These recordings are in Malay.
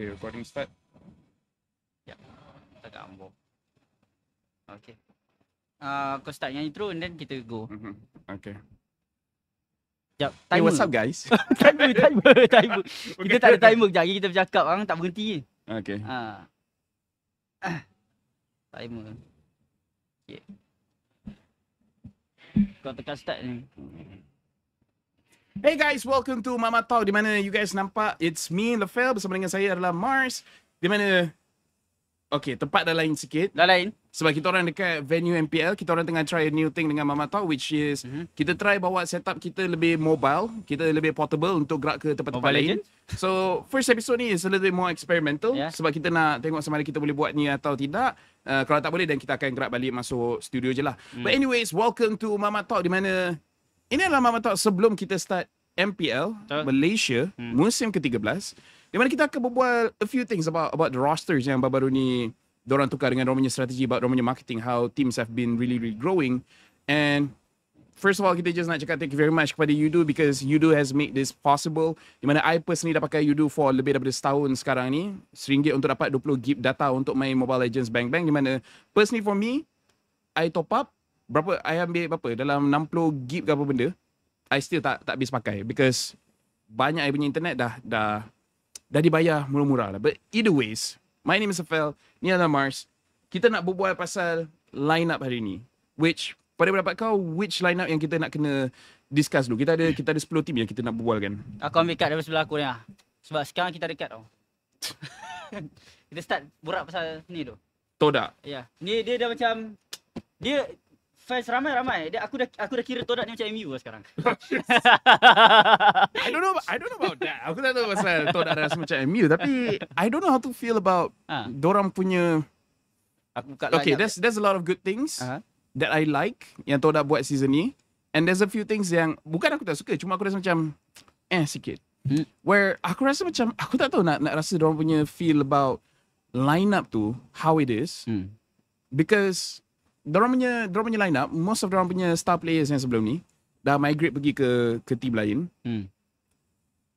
Okay, recording start. Ya, tak ada ambo. Okay. Ah, uh, kau start yang intro and then kita go. Mm-hmm. Okay. Jap, timer. what's up guys? timer, timer, timer. okay. Kita tak ada timer kejap lagi kita bercakap orang tak berhenti. Okay. Uh. Ah. Timer. Okay. Kau tekan start ni. Mm-hmm. Hey guys, welcome to Mama Talk di mana you guys nampak it's me Lafel bersama dengan saya adalah Mars. Di mana Okay, tempat dah lain sikit. Dah lain. Sebab kita orang dekat venue MPL, kita orang tengah try a new thing dengan Mama Talk which is mm-hmm. kita try bawa setup kita lebih mobile, kita lebih portable untuk gerak ke tempat-tempat lain. So, first episode ni is a little bit more experimental yeah. sebab kita nak tengok sama ada kita boleh buat ni atau tidak. Uh, kalau tak boleh, then kita akan gerak balik masuk studio je lah. Mm. But hmm. anyways, welcome to Mama Talk di mana ini adalah Mama Talk sebelum kita start MPL Betul. Malaysia hmm. musim ke-13 di mana kita akan berbual a few things about about the rosters yang baru-baru ni diorang tukar dengan diorang strategi about diorang marketing how teams have been really really growing and first of all kita just nak cakap thank you very much kepada Yudu because Yudu has made this possible di mana I personally dah pakai Yudu for lebih daripada setahun sekarang ni seringgit untuk dapat 20 gig data untuk main Mobile Legends Bang Bang di mana personally for me I top up berapa I ambil berapa dalam 60 gig ke apa benda I still tak tak habis pakai because banyak I punya internet dah dah dah dibayar murah-murah lah. But either ways, my name is Afel, ni adalah Mars. Kita nak berbual pasal lineup hari ni. Which, pada pendapat kau, which lineup yang kita nak kena discuss dulu? Kita ada kita ada 10 team yang kita nak berbual kan? Aku ambil kad dari sebelah aku ni lah. Sebab sekarang kita dekat tau. kita start borak pasal ni tu. Todak? Ya. Yeah. Ni dia dah macam... Dia fans ramai-ramai. Dia aku dah aku dah kira todak ni macam MU lah sekarang. I don't know I don't know about that. Aku tak tahu pasal todak rasa macam MU tapi I don't know how to feel about ha. dorang punya aku kat Okay, lah. there's there's a lot of good things uh that I like yang todak buat season ni. And there's a few things yang bukan aku tak suka, cuma aku rasa macam eh sikit. Hmm. Where aku rasa macam aku tak tahu nak nak rasa dorang punya feel about lineup tu how it is. Hmm. Because Diorang punya Diorang punya line up Most of diorang punya Star players yang sebelum ni Dah migrate pergi ke Ke team lain hmm.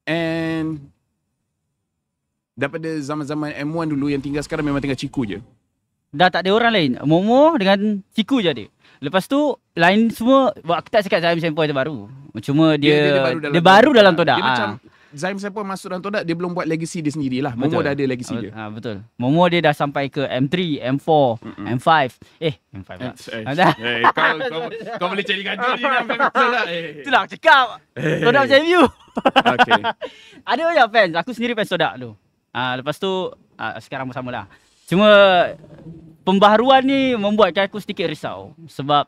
And Daripada zaman-zaman M1 dulu Yang tinggal sekarang Memang tinggal Ciku je Dah tak ada orang lain Momo dengan Ciku je ada Lepas tu Lain semua Aku tak cakap Zahim Sampai baru Cuma dia Dia, dia, dia baru dalam, dia dalam tu dah Dia macam ah. Zaim siapa masuk dalam todak dia belum buat legacy dia lah. Momo dah ada legacy dia. Ha betul. Momo dia dah sampai ke M3, M4, Mm-mm. M5. Eh, M5. Lah. Eh, eh, ada. Eh, eh, kau, kau, kau kau boleh cari ganti ni lah. Itulah cakap. Eh. Todak macam you. Okay. ada banyak fans. Aku sendiri fans todak tu. Ah lepas tu uh, sekarang bersama lah. Cuma pembaharuan ni membuatkan aku sedikit risau sebab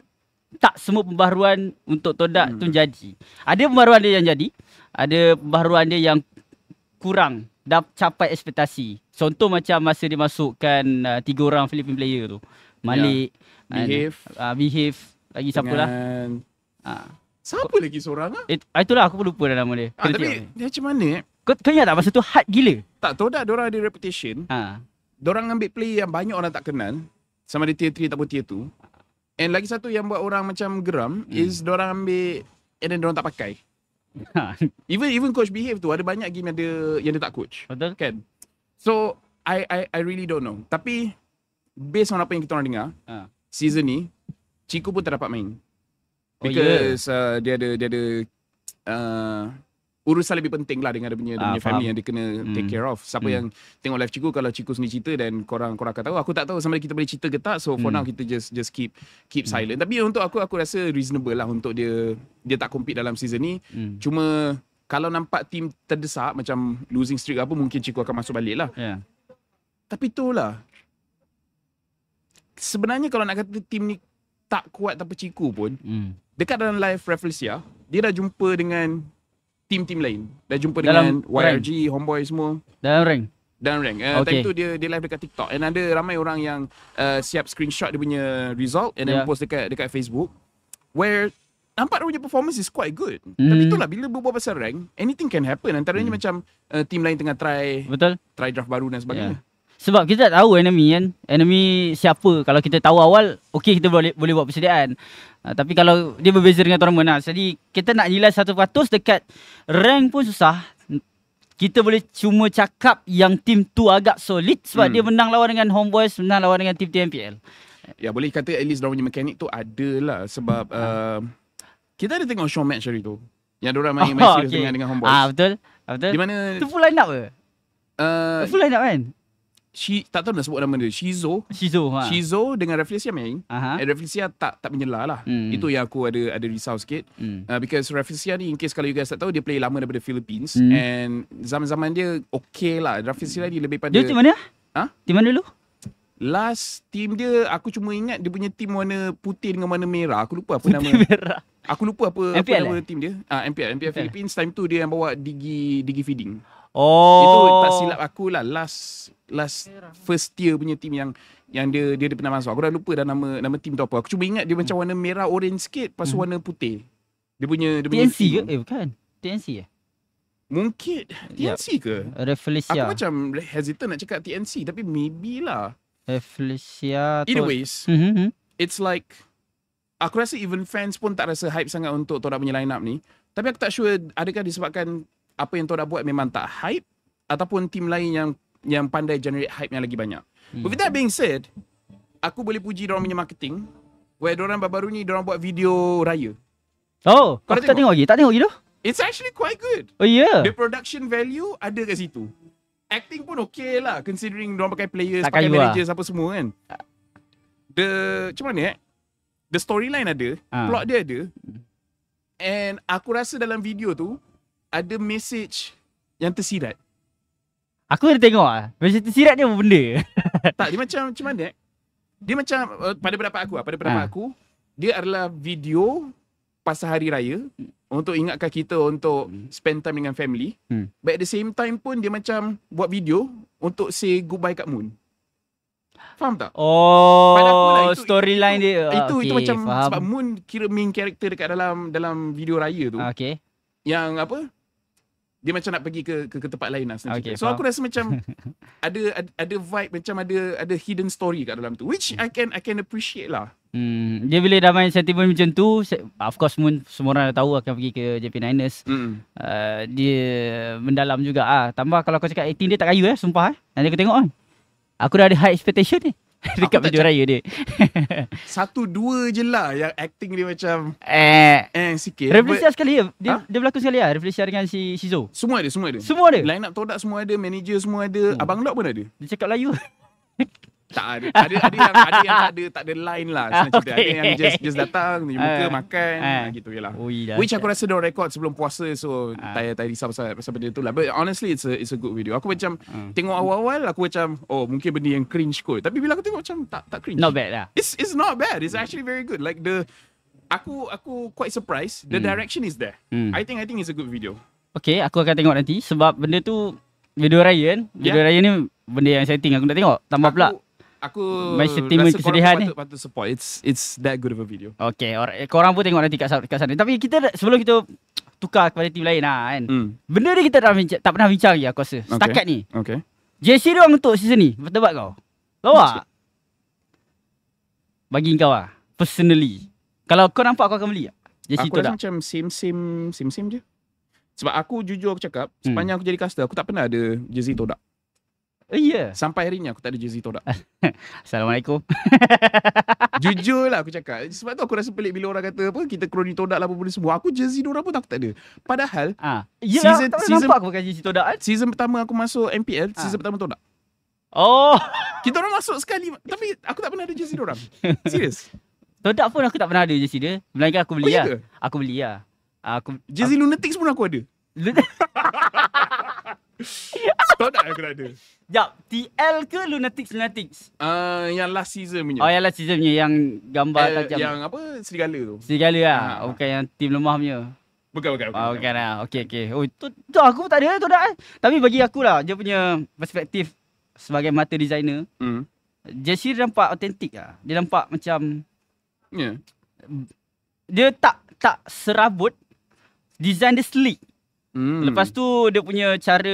tak semua pembaruan untuk todak hmm. tu jadi. Ada pembaruan dia yang jadi ada pembaharuan dia yang kurang dapat capai ekspektasi. Contoh macam masa dia masukkan uh, tiga orang Philippine player tu. Malik, yeah. behave, uh, behave lagi siapa lah. Dengan... Ah. Siapa uh. lagi seorang lah? It, ah, itulah aku lupa dah nama dia. Ah, tapi dia macam mana eh? Kau, kau ingat tak masa tu hard gila? Tak tahu dah diorang ada reputation. Ha. Diorang ambil player yang banyak orang tak kenal. Sama ada tier 3 ataupun tier 2. And lagi satu yang buat orang macam geram hmm. is diorang ambil and then diorang tak pakai. Ha. even even coach behave tu ada banyak game yang dia yang dia tak coach. Betul kan? So I I I really don't know. Tapi based on apa yang kita orang dengar, ha. season ni Chico pun tak dapat main. Because oh, yeah. uh, dia ada dia ada uh, urusan lebih penting lah dengan dia punya, dia ah, punya uh, family faham. yang dia kena hmm. take care of. Siapa hmm. yang tengok live cikgu kalau cikgu sendiri cerita dan korang korang akan tahu. Aku tak tahu sama kita boleh cerita ke tak. So for hmm. now kita just just keep keep hmm. silent. Tapi untuk aku aku rasa reasonable lah untuk dia dia tak compete dalam season ni. Hmm. Cuma kalau nampak team terdesak macam losing streak apa mungkin cikgu akan masuk balik lah. Yeah. Tapi itulah. Sebenarnya kalau nak kata team ni tak kuat tanpa cikgu pun. Hmm. Dekat dalam live ya. dia dah jumpa dengan team-team lain. Dah jumpa dalam dengan YRG, rank. Homeboy semua. Dalam rank? Dalam rank. Uh, okay. Time tu dia dia live dekat TikTok. And ada ramai orang yang uh, siap screenshot dia punya result and yeah. then ya. post dekat dekat Facebook. Where nampak dia punya performance is quite good. Mm. Tapi lah bila berbual pasal rank, anything can happen. Antaranya mm. macam uh, team lain tengah try Betul. try draft baru dan sebagainya. Yeah. Sebab kita tak tahu enemy kan. Enemy siapa. Kalau kita tahu awal, okay kita boleh, boleh buat persediaan. Ah, tapi kalau dia berbeza dengan tournament lah. Jadi kita nak nilai 100% dekat rank pun susah. Kita boleh cuma cakap yang tim tu agak solid sebab hmm. dia menang lawan dengan homeboys, menang lawan dengan tim TMPL. Ya boleh kata at least dia mekanik tu ada lah sebab hmm. uh, kita ada tengok show match hari tu. Yang dia orang main, oh, main okay. dengan, dengan homeboys. Ah betul. Betul. Di mana? Tu full line up ke? Uh, full line kan? she tak tahu nak sebut nama dia Shizo Shizo ha. Shizo dengan Rafflesia main uh-huh. and tak tak menyelah lah mm. itu yang aku ada ada risau sikit mm. uh, because Rafflesia ni in case kalau you guys tak tahu dia play lama daripada Philippines mm. and zaman-zaman dia okay lah Rafflesia ni lebih pada dia tim mana? ha? tim mana dulu? last team dia aku cuma ingat dia punya team warna putih dengan warna merah aku lupa apa putih nama merah aku lupa apa, MPL apa nama eh? team dia ah, MPL MPL, MPL Philippines time tu dia yang bawa Digi Digi Feeding Oh. Itu tak silap aku lah last last first year punya team yang yang dia dia, dia pernah masuk. Aku dah lupa dah nama nama team tu apa. Aku cuba ingat dia macam hmm. warna merah orange sikit lepas hmm. warna putih. Dia punya dia punya TNC ke? Eh bukan. TNC eh? Ya? Mungkin TNC yep. ke? Reflexia. Aku macam hesitant nak cakap TNC tapi maybe lah. Reflexia. Anyways. Mm hmm It's like Aku rasa even fans pun tak rasa hype sangat untuk Torak punya line ni. Tapi aku tak sure adakah disebabkan apa yang tu nak buat memang tak hype ataupun team lain yang yang pandai generate hype yang lagi banyak. Hmm. But with that being said, aku boleh puji dia orang punya marketing where dia orang baru-baru ni dia orang buat video raya. Oh, kau aku tak tengok? tengok lagi. Tak tengok lagi tu. It's actually quite good. Oh yeah. The production value ada kat situ. Acting pun okay lah considering dia orang pakai players, tak pakai lah. managers lah. apa semua kan. The macam mana eh? The storyline ada, ha. plot dia ada. And aku rasa dalam video tu ada message yang tersirat. Aku ada tengok ah. Message tersirat ni apa benda? tak, dia macam macam mana? Eh? Dia macam uh, pada pendapat aku, ah, pada pendapat ha. aku, dia adalah video pasal hari raya untuk ingatkan kita untuk hmm. spend time dengan family. Hmm. But at the same time pun dia macam buat video untuk say goodbye kat Moon. Faham tak? Oh, lah, storyline dia. Itu okay, itu macam faham. sebab Moon kira main character dekat dalam dalam video raya tu. Okay. Yang apa? dia macam nak pergi ke ke, ke tempat lain lah okay, so faham. aku rasa macam ada, ada vibe macam ada ada hidden story kat dalam tu which i can i can appreciate lah Hmm. Dia bila dah main sentimen macam tu Of course semua, semua orang dah tahu Akan pergi ke JP Niners mm. uh, Dia mendalam juga ah. Tambah kalau kau cakap 18 dia tak kayu eh Sumpah eh Nanti aku tengok kan Aku dah ada high expectation ni eh. Dekat baju raya dia Satu dua je lah Yang acting dia macam Eh Eh sikit Revelation sekali ya dia, ha? dia berlakon sekali lah Revelation dengan si Shizu Semua ada Semua ada Semua ada Line up todak semua ada Manager semua ada oh. Abang Lok pun ada Dia cakap Melayu tak ada ada ada yang ada yang tak ada tak ada line lah ah, senang okay. ada yang just just datang tunjuk muka uh, ah. makan uh, gitu jelah which aku rasa dia record sebelum puasa so uh. tak tak risau pasal pasal benda tu lah but honestly it's a it's a good video aku macam uh. tengok awal-awal aku macam oh mungkin benda yang cringe kot tapi bila aku tengok macam tak tak cringe not bad lah it's it's not bad it's actually very good like the aku aku quite surprised the mm. direction is there mm. i think i think it's a good video Okay, aku akan tengok nanti sebab benda tu video Ryan, video yeah. Ryan ni benda yang setting aku nak tengok. Tambah aku, pula aku rasa patut, patut support it's it's that good of a video okay orang, eh, korang pun tengok nanti kat, kat sana tapi kita sebelum kita tukar kepada team lain lah kan mm. benda ni kita dah tak pernah bincang lagi aku rasa setakat ni okay JC orang untuk season ni betul tak kau lawa bagi kau lah personally kalau kau nampak kau akan beli JC tu tak aku macam same same same same je sebab aku jujur aku cakap hmm. sepanjang aku jadi caster aku tak pernah ada jersey todak. Oh, eh, yeah. Sampai hari ni aku tak ada jersey Todak. Assalamualaikum. Jujur lah aku cakap. Sebab tu aku rasa pelik bila orang kata apa kita kroni Todak lah apa benda semua. Aku jersey dia orang pun aku tak ada. Padahal ha. Yelah, season tak season nampak aku pakai jersey Todak. Kan? Season pertama aku masuk MPL, ha. Ah. season pertama Todak. Oh. kita orang masuk sekali tapi aku tak pernah ada jersey dia orang. Serius. Todak pun aku tak pernah ada jersey dia. Melainkan aku beli oh, ya lah. Ke? Aku beli lah. Aku jersey aku... Lunatics pun aku ada aku tak ada. Jap, TL ke Lunatics Lunatics? Ah uh, yang last season punya. Oh, yang last season punya yang gambar uh, tajam. Yang apa? Serigala tu. Serigala lah. ah. Ha, ha. Bukan yang tim lemah punya. Bukan bukan. bukan ah, bukan, bukan. ah. Okey okey. Oh, tu, aku tak ada tu dah. Tapi bagi aku lah dia punya perspektif sebagai mata designer. Hmm. Jessie nampak autentik lah. Dia nampak macam yeah. Dia tak tak serabut Design dia sleek Mm. Lepas tu dia punya cara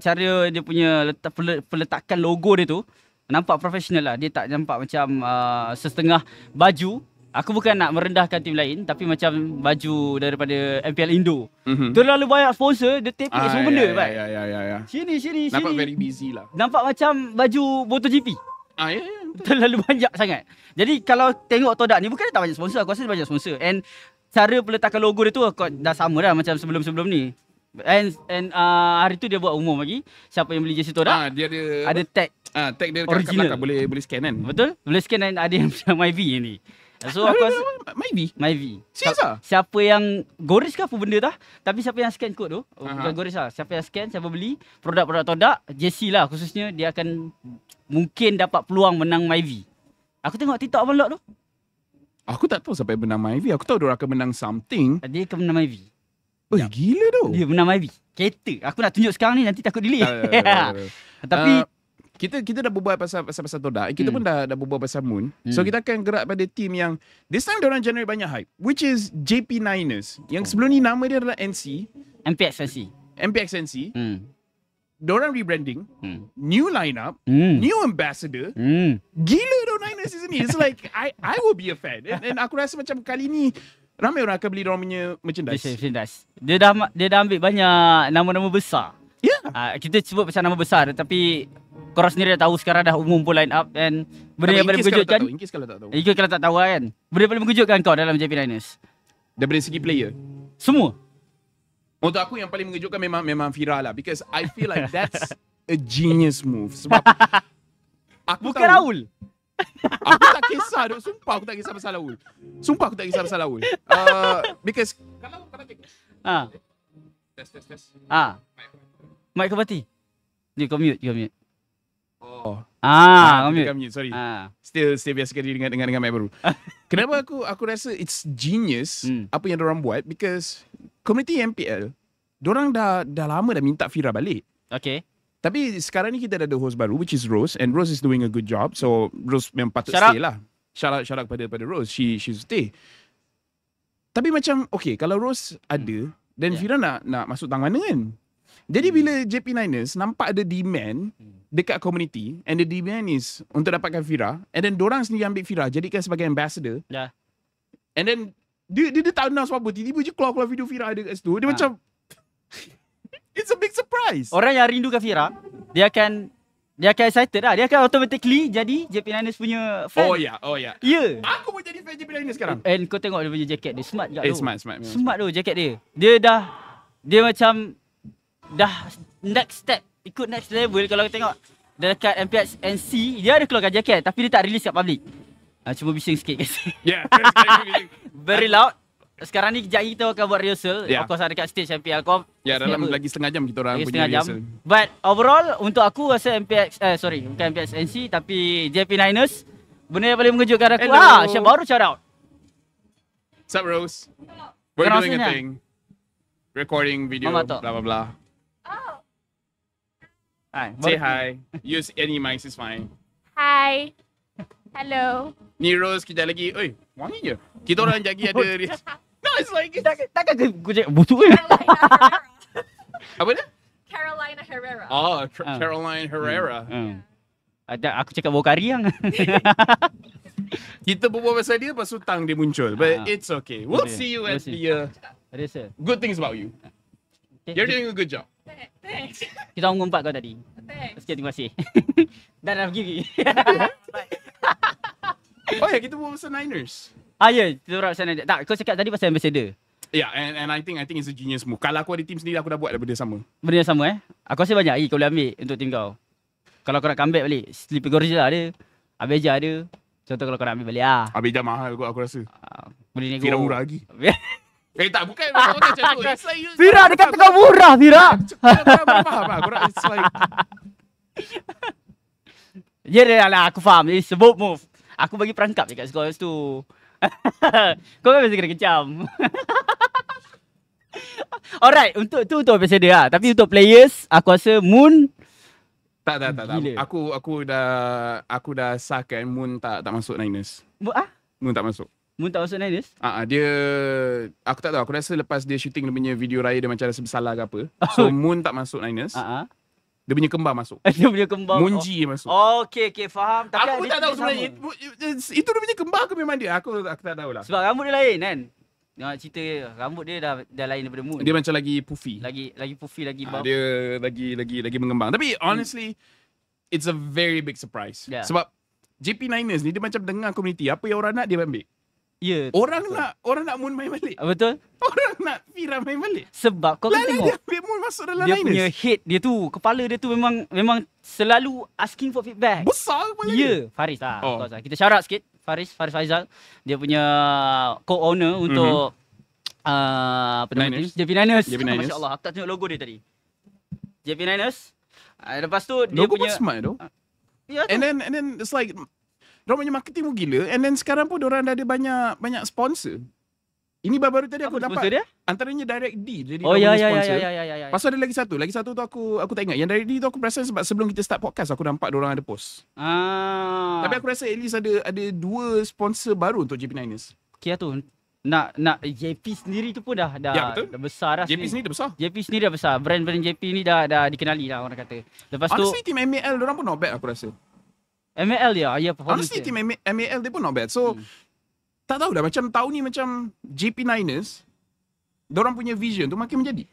cara dia punya letak, peletakan logo dia tu nampak profesional lah. Dia tak nampak macam uh, setengah baju. Aku bukan nak merendahkan tim lain tapi macam baju daripada MPL Indo. Mm-hmm. Terlalu banyak sponsor, dia tape ah, semua ya, benda, Pak. Ya, kan? ya ya ya ya. Sini sini sini. Nampak very busy lah. Nampak macam baju MotoGP. Ah, ya, ya, ya Terlalu banyak sangat Jadi kalau tengok Todak ni Bukan tak banyak sponsor Aku rasa dia banyak sponsor And Cara peletakan logo dia tu dah sama dah Macam sebelum-sebelum ni And and uh, hari tu dia buat umum lagi siapa yang beli jersey tu dah. Ha, dia ada ada tag. Ah ha, tag dia dekat belakang boleh boleh scan kan. Betul? Boleh scan dan ada yang macam MyV ni. So aku rasa MyV. MyV. Siapa siapa yang goris ke apa benda tah? Tapi siapa yang scan kod tu? Oh, uh-huh. goris lah. Siapa yang scan, siapa beli produk-produk todak, JC lah khususnya dia akan mungkin dapat peluang menang MyV. Aku tengok TikTok Abang Lok tu. Aku tak tahu sampai menang MyV. Aku tahu dia akan menang something. Dia akan menang MyV. Oh, Jap. gila tu. Dia bernama Ivy. Kereta. Aku nak tunjuk sekarang ni nanti takut delay. Ya, ya, ya, Tapi uh, kita kita dah berbual pasal pasal pasal Toda. Kita hmm. pun dah dah berbual pasal Moon. Hmm. So kita akan gerak pada team yang this time dia orang generate banyak hype, which is JP Niners. Yang oh. sebelum ni nama dia adalah NC, MPXNC. MPXNC. Hmm. Diorang rebranding hmm. New lineup hmm. New ambassador hmm. Gila tu Niners season ni It's like I I will be a fan and, and aku rasa macam kali ni ramai orang akan beli dia punya merchandise. merchandise. Dia dah dia dah ambil banyak nama-nama besar. Ya. Yeah. Uh, kita sebut pasal nama besar tapi korang sendiri dah tahu sekarang dah umum pun line up and benda yang boleh mengejutkan. Ingkis kalau tak tahu. Ingkis kalau tak tahu lah kan. Benda yang boleh mengejutkan kau dalam JP Niners. Dari segi player. Semua. Untuk aku yang paling mengejutkan memang memang Fira lah because I feel like that's a genius move sebab aku Bukan tahu, Raul. Aku tak kisah duk. Sumpah aku tak kisah pasal Laul. Sumpah aku tak kisah pasal Laul. Uh, because... Kalau kau nak Ha. Test, test, test. Ha. Mic kau mati. Ni kau mute, kau mute. Oh. Ah, ah kau mute. mute. Sorry. Ah. Still, still biasa kali dengan, dengan, dengan mic baru. Kenapa aku aku rasa it's genius hmm. apa yang orang buat because community MPL, orang dah dah lama dah minta Fira balik. Okay. Tapi sekarang ni kita ada host baru which is Rose and Rose is doing a good job. So Rose memang patut stay lah. Shout out shout kepada pada Rose. She she stay. Tapi macam okay kalau Rose ada hmm. then yeah. Fira nak nak masuk tang mana kan? Jadi bila hmm. JP Niners nampak ada demand hmm. dekat community and the demand is untuk dapatkan Fira and then dorang sendiri ambil Fira jadikan sebagai ambassador. Yeah. And then dia dia, dia tak announce apa-apa. Tiba-tiba je keluar-keluar video Fira ada kat situ. Dia ha. macam It's a big surprise. Orang yang rindu ke Fira, dia akan dia akan excited lah. Dia akan automatically jadi JP Niners punya fan. Oh ya, yeah. oh ya. Yeah. Ya. Yeah. Aku pun jadi fan JP Niners sekarang. And, kau tengok dia punya jaket dia. Smart juga eh, tu. Smart, smart. Smart, smart. tu jaket dia. Dia dah, dia macam dah next step. Ikut next level kalau kau tengok. Dia dekat MPH NC, dia ada keluarkan jaket tapi dia tak release kat public. Ha, cuba bising sikit kasi. Yeah, very loud sekarang ni kejap kita akan buat rehearsal yeah. of course ada dekat stage MPL Corp ya yeah, dalam lagi setengah jam kita orang lagi punya setengah jam. but overall untuk aku rasa MPX eh sorry bukan MPX NC tapi JP Niners benar yang paling mengejutkan aku Hello. ah siap baru shout out sup Rose Hello. we're doing a thing recording video bla bla bla. oh. hi, say hi use any mics is fine hi Hello. Ni Rose kejap lagi. Oi, wangi je. Kita orang jagi ada does. Like Tak guy did good. Busuk. Apa dia? Carolina Herrera. Oh, tr- um. Ah. Herrera. Hmm. Um. Hmm. Yeah. Ada aku cakap bawa kari yang. Kita berbual pasal dia pasal hutang dia muncul. But uh, it's okay. We'll okay. see you at we'll see. the uh, good things about you. Okay. You're doing a good job. Thanks. Kita orang ngumpat kau tadi. Thanks. Sekian terima kasih. Dan I'm giving. oh ya, kita buat pasal Niners. Ah ya, yeah. macam mana. Tak, kau cakap tadi pasal ambassador. Ya, yeah, and, and I think I think it's a genius move. Kalau aku ada team sendiri, aku dah buat benda sama. Benda sama eh? Aku ah, rasa banyak lagi kau boleh ambil untuk team kau. Kalau kau nak comeback balik, Sleepy Gorilla ada. Abeja ada. Contoh kalau kau nak ambil balik lah. Abeja mahal Kau aku rasa. Ah, boleh nego. Fira murah lagi. eh tak, bukan. Kau tak macam tu. Fira, dia kata murah, Fira. Kau nak lah. Ya, dah ya, lah. Aku faham. It's move. Aku bagi perangkap dekat Skulls tu. Kau kan mesti kena kecam Alright Untuk tu untuk dia, lah Tapi untuk players Aku rasa Moon Tak tak tak, tak. Aku aku dah Aku dah sahkan Moon tak tak masuk Niners Bu, ah? Moon tak masuk Moon tak masuk Niners? Ah uh, dia Aku tak tahu Aku rasa lepas dia shooting Dia punya video raya Dia macam rasa bersalah ke apa So Moon tak masuk Niners uh-huh dia punya kembar masuk. Dia punya kembar. Munji oh. masuk. Okay, okay faham. Tapi aku tak tahu sebenarnya itu, itu dia punya kembar ke memang dia? Aku aku tak tahulah. Sebab rambut dia lain kan. Nak cerita rambut dia dah dah lain daripada mood. Dia macam lagi puffy. Lagi lagi puffy lagi ha, Dia lagi lagi lagi mengembang. Tapi hmm. honestly hmm. it's a very big surprise. Yeah. Sebab JP Niners ni dia macam dengar community apa yang orang nak dia ambil. Ya. Yeah, orang betul. nak orang nak Moon main balik. Betul. Orang nak Fira main balik. Sebab kau kan tengok. Dia ambil Moon masuk dalam Dia punya head dia tu, kepala dia tu memang memang selalu asking for feedback. Besar kepala yeah, dia. Ya, Faris lah. Oh. Kau, lah. kita syarat sikit. Faris, Faris Faizal. Dia punya co-owner mhm. untuk mm-hmm. uh, apa JP Niners. Niners. Masya Allah, aku tak tengok logo dia tadi. JP Niners. Uh, lepas tu, logo dia punya... smart ah. ya, tu. Uh, yeah, And then, and then it's like, Diorang punya marketing pun gila And then sekarang pun Diorang dah ada banyak Banyak sponsor Ini baru-baru tadi aku dapat dia? Antaranya Direct D Jadi oh, ya, ya, ya, sponsor ya, ya, ya, ya, ya, ya. Pasal ada lagi satu Lagi satu tu aku Aku tak ingat Yang Direct D tu aku perasan Sebab sebelum kita start podcast Aku nampak diorang ada post ah. Tapi aku rasa at least ada Ada dua sponsor baru Untuk JP Niners Kia tu nak nak JP sendiri tu pun dah dah, ya, dah besar dah JP sendiri. dah besar. JP sendiri dah besar. Brand-brand JP ni dah dah dikenali lah orang kata. Lepas Honestly, tu Honestly team MAL orang pun not bad aku rasa. MAL ya, yeah, performance. Honestly, dia. team MAL dia pun not bad. So, hmm. tak tahu dah macam tahun ni macam JP Niners, orang punya vision tu makin menjadi.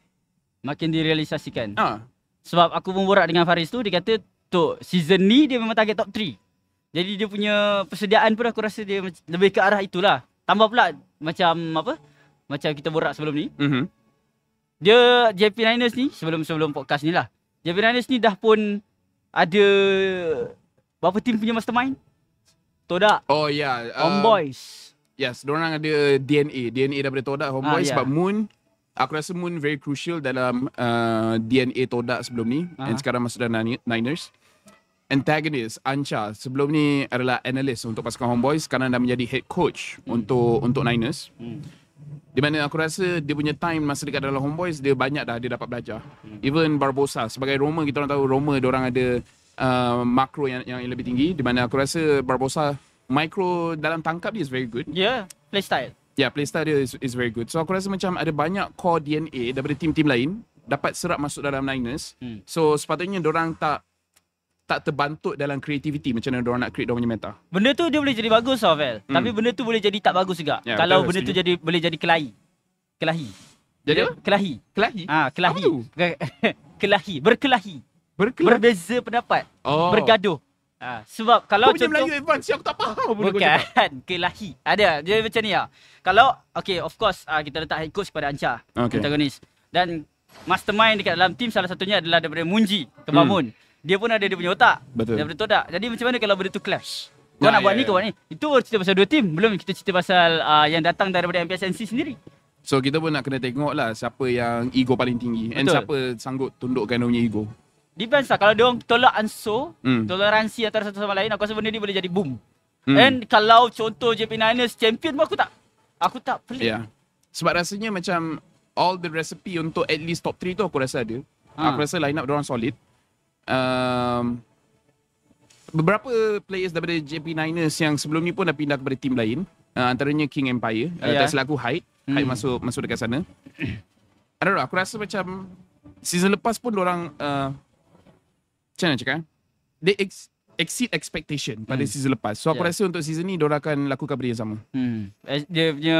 Makin direalisasikan. Ha. Sebab aku pun borak dengan Faris tu, dia kata, tu season ni dia memang target top 3. Jadi dia punya persediaan pun aku rasa dia lebih ke arah itulah. Tambah pula macam apa, macam kita borak sebelum ni. Mm-hmm. Dia JP Niners ni, sebelum-sebelum podcast ni lah. JP Niners ni dah pun ada Berapa tim punya mastermind? Todak. Oh ya. Yeah. Uh, Homeboys. Um, yes, orang ada DNA. DNA daripada Todak, ah, Homeboys. Ah, ya. yeah. But Moon, aku rasa Moon very crucial dalam uh, DNA Todak sebelum ni. Uh-huh. And sekarang masuk dalam Niners. Antagonist, Anca. Sebelum ni adalah analyst untuk pasukan Homeboys. Sekarang dah menjadi head coach mm. untuk mm. untuk Niners. Mm. Di mana aku rasa dia punya time masa dekat dalam Homeboys, dia banyak dah dia dapat belajar. Mm. Even Barbosa. Sebagai Roma, kita orang tahu Roma, orang ada uh, makro yang, yang lebih tinggi di mana aku rasa Barbosa mikro dalam tangkap dia is very good. Yeah, playstyle. Yeah, playstyle dia is, is very good. So aku rasa macam ada banyak core DNA daripada tim-tim lain dapat serap masuk dalam Niners. Hmm. So sepatutnya orang tak tak terbantut dalam kreativiti macam mana orang nak create orang punya meta. Benda tu dia boleh jadi bagus lah Vel. Hmm. Tapi benda tu boleh jadi tak bagus juga. Yeah, kalau benda tu jadi boleh jadi kelahi. Kelahi. Jadi apa? Kelahi. Kelahi? Ah, kelahi. Apa tu? kelahi. Berkelahi. Berkelab. Berbeza pendapat. Oh. Bergaduh. Ha, sebab kalau Kau contoh... Kau Melayu advance, aku tak faham. Bukan. Kelahi. Ada. Dia macam ni lah. Kalau, okay, of course, uh, kita letak head coach pada Ancah. Okay. Antagonis. Dan mastermind dekat dalam tim salah satunya adalah daripada Munji, Kemamun. Hmm. Dia pun ada dia punya otak. Betul. Daripada Todak. Jadi macam mana kalau benda tu clash? Kau nah, nak buat yeah, ni, ya, kau buat ya. ni. Itu cerita pasal dua tim. Belum kita cerita pasal uh, yang datang daripada MPSNC sendiri. So kita pun nak kena tengok lah siapa yang ego paling tinggi Betul. and siapa sanggup tundukkan dia punya ego. Depends lah Kalau dia orang tolak anso mm. Toleransi antara satu sama lain Aku rasa benda ni boleh jadi boom mm. And kalau contoh JP Niners champion pun aku tak Aku tak pelik yeah. Sebab rasanya macam All the recipe untuk at least top 3 tu aku rasa ada ha. Aku rasa line up orang solid um, Beberapa players daripada JP Niners yang sebelum ni pun dah pindah kepada tim lain uh, Antaranya King Empire uh, yeah. Tak selaku Hyde Hyde mm. masuk masuk dekat sana I don't know aku rasa macam Season lepas pun orang uh, macam mana cakap? Eh? They ex- exceed expectation pada hmm. season lepas. So aku ya. rasa untuk season ni diorang akan lakukan benda yang sama. Hmm. Eh, dia punya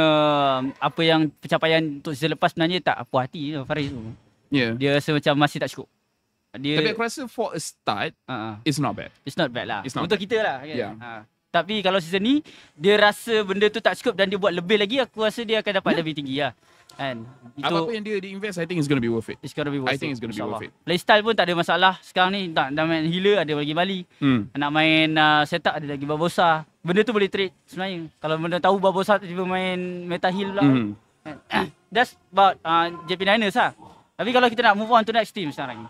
apa yang pencapaian untuk season lepas sebenarnya tak apa hati tu Faris tu. Yeah. Dia rasa macam masih tak cukup. Dia Tapi aku rasa for a start uh-huh. it's not bad. It's not bad lah. It's not untuk bad. kita lah kan. Yeah. Ha. Tapi kalau season ni dia rasa benda tu tak cukup dan dia buat lebih lagi aku rasa dia akan dapat yeah. lebih tinggi lah kan apa apa yang dia diinvest, i think it's going to be worth it it's going to be worth I it i think it's going to be worth it playstyle pun tak ada masalah sekarang ni tak nak main healer ada lagi bali hmm. nak main uh, setup ada lagi babosa benda tu boleh trade sebenarnya kalau benda tahu babosa tiba main meta heal lah hmm. that's about uh, JP Niners lah tapi kalau kita nak move on to next team sekarang ni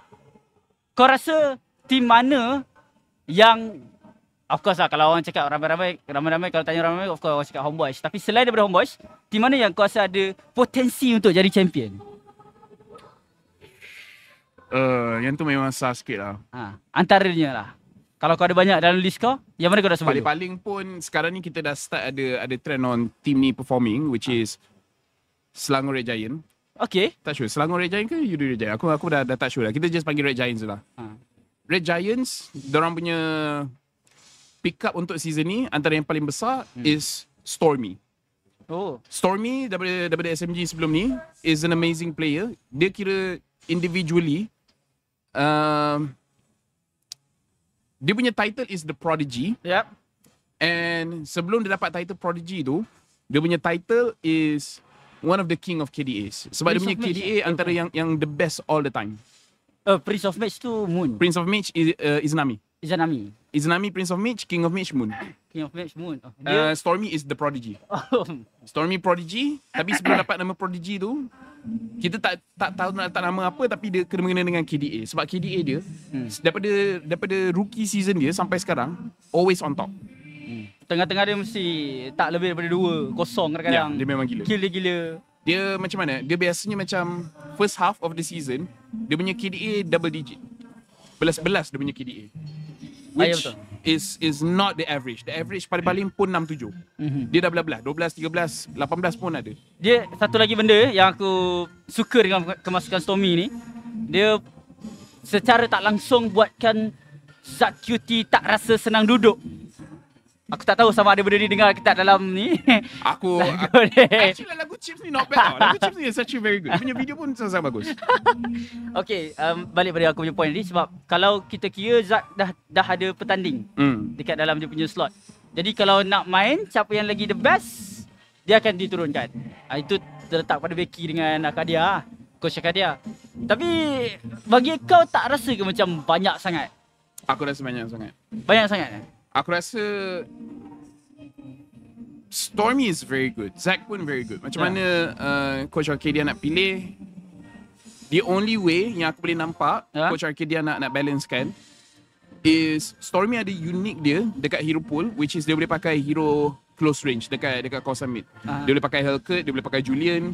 kau rasa team mana yang Of course lah kalau orang cakap ramai-ramai ramai-ramai kalau tanya ramai-ramai of course orang cakap homeboys. Tapi selain daripada homeboys, di mana yang kau rasa ada potensi untuk jadi champion? Eh, uh, yang tu memang sah sikit lah. Ha, antaranya lah. Kalau kau ada banyak dalam list kau, yang mana kau dah sebut? Paling-paling pun sekarang ni kita dah start ada ada trend on team ni performing which ha. is Selangor Red Giant. Okay. Tak sure. Selangor Red Giant ke Yudu Red Giant? Aku aku dah, dah tak sure lah. Kita just panggil Red Giants lah. Ha. Red Giants, orang punya pick up untuk season ni antara yang paling besar hmm. is Stormy. Oh. Stormy daripada daripada SMG sebelum ni is an amazing player. Dia kira individually um dia punya title is the prodigy. Yep. And sebelum dia dapat title prodigy tu, dia punya title is one of the king of KDAs. Sebab dia punya KDA match, eh? antara yang yang the best all the time. Uh, Prince of Mage tu Moon. Prince of Mage is uh, is Nami. Izanami. Izanami, Prince of Mage, King of Mage Moon. King of Mage Moon. Oh, uh, Stormy is the Prodigy. Oh. Stormy Prodigy. Tapi sebelum dapat nama Prodigy tu, kita tak tak tahu nak letak nama apa tapi dia kena mengenai dengan KDA. Sebab KDA dia, hmm. daripada, daripada rookie season dia sampai sekarang, always on top. Hmm. Tengah-tengah dia mesti tak lebih daripada dua, kosong kadang-kadang. Ya, dia memang gila. Kill dia gila. Dia macam mana? Dia biasanya macam first half of the season, dia punya KDA double digit belas-belas dia punya KDA. Which Ayah, betul. is is not the average. The average paling-paling pun 6-7. Mm-hmm. Dia dah belas-belas. 12, 13, 18 pun ada. Dia satu lagi benda yang aku suka dengan kemasukan Stormy ni. Dia secara tak langsung buatkan Zat tak rasa senang duduk. Aku tak tahu sama ada benda ni dengar kita dalam ni. Aku, aku actually lagu chips ni not bad. Lah. Lagu chips ni is actually very good. punya video pun sangat bagus. okay, um, balik pada aku punya point ni sebab kalau kita kira Zak dah dah ada pertanding mm. dekat dalam dia punya slot. Jadi kalau nak main siapa yang lagi the best dia akan diturunkan. Uh, itu terletak pada Becky dengan Akadia. Kau Coach dia. Tapi bagi kau tak rasa ke macam banyak sangat? Aku rasa banyak sangat. Banyak sangat? Eh? Aku rasa Stormy is very good. Zack pun very good. Macam yeah. mana uh, Coach Arcadia nak pilih The only way yang aku boleh nampak yeah. Coach Arcadia nak nak balancekan is Stormy ada unique dia dekat hero pool which is dia boleh pakai hero close range dekat dekat kawasan mid. uh Dia boleh pakai Hellcurt, dia boleh pakai Julian.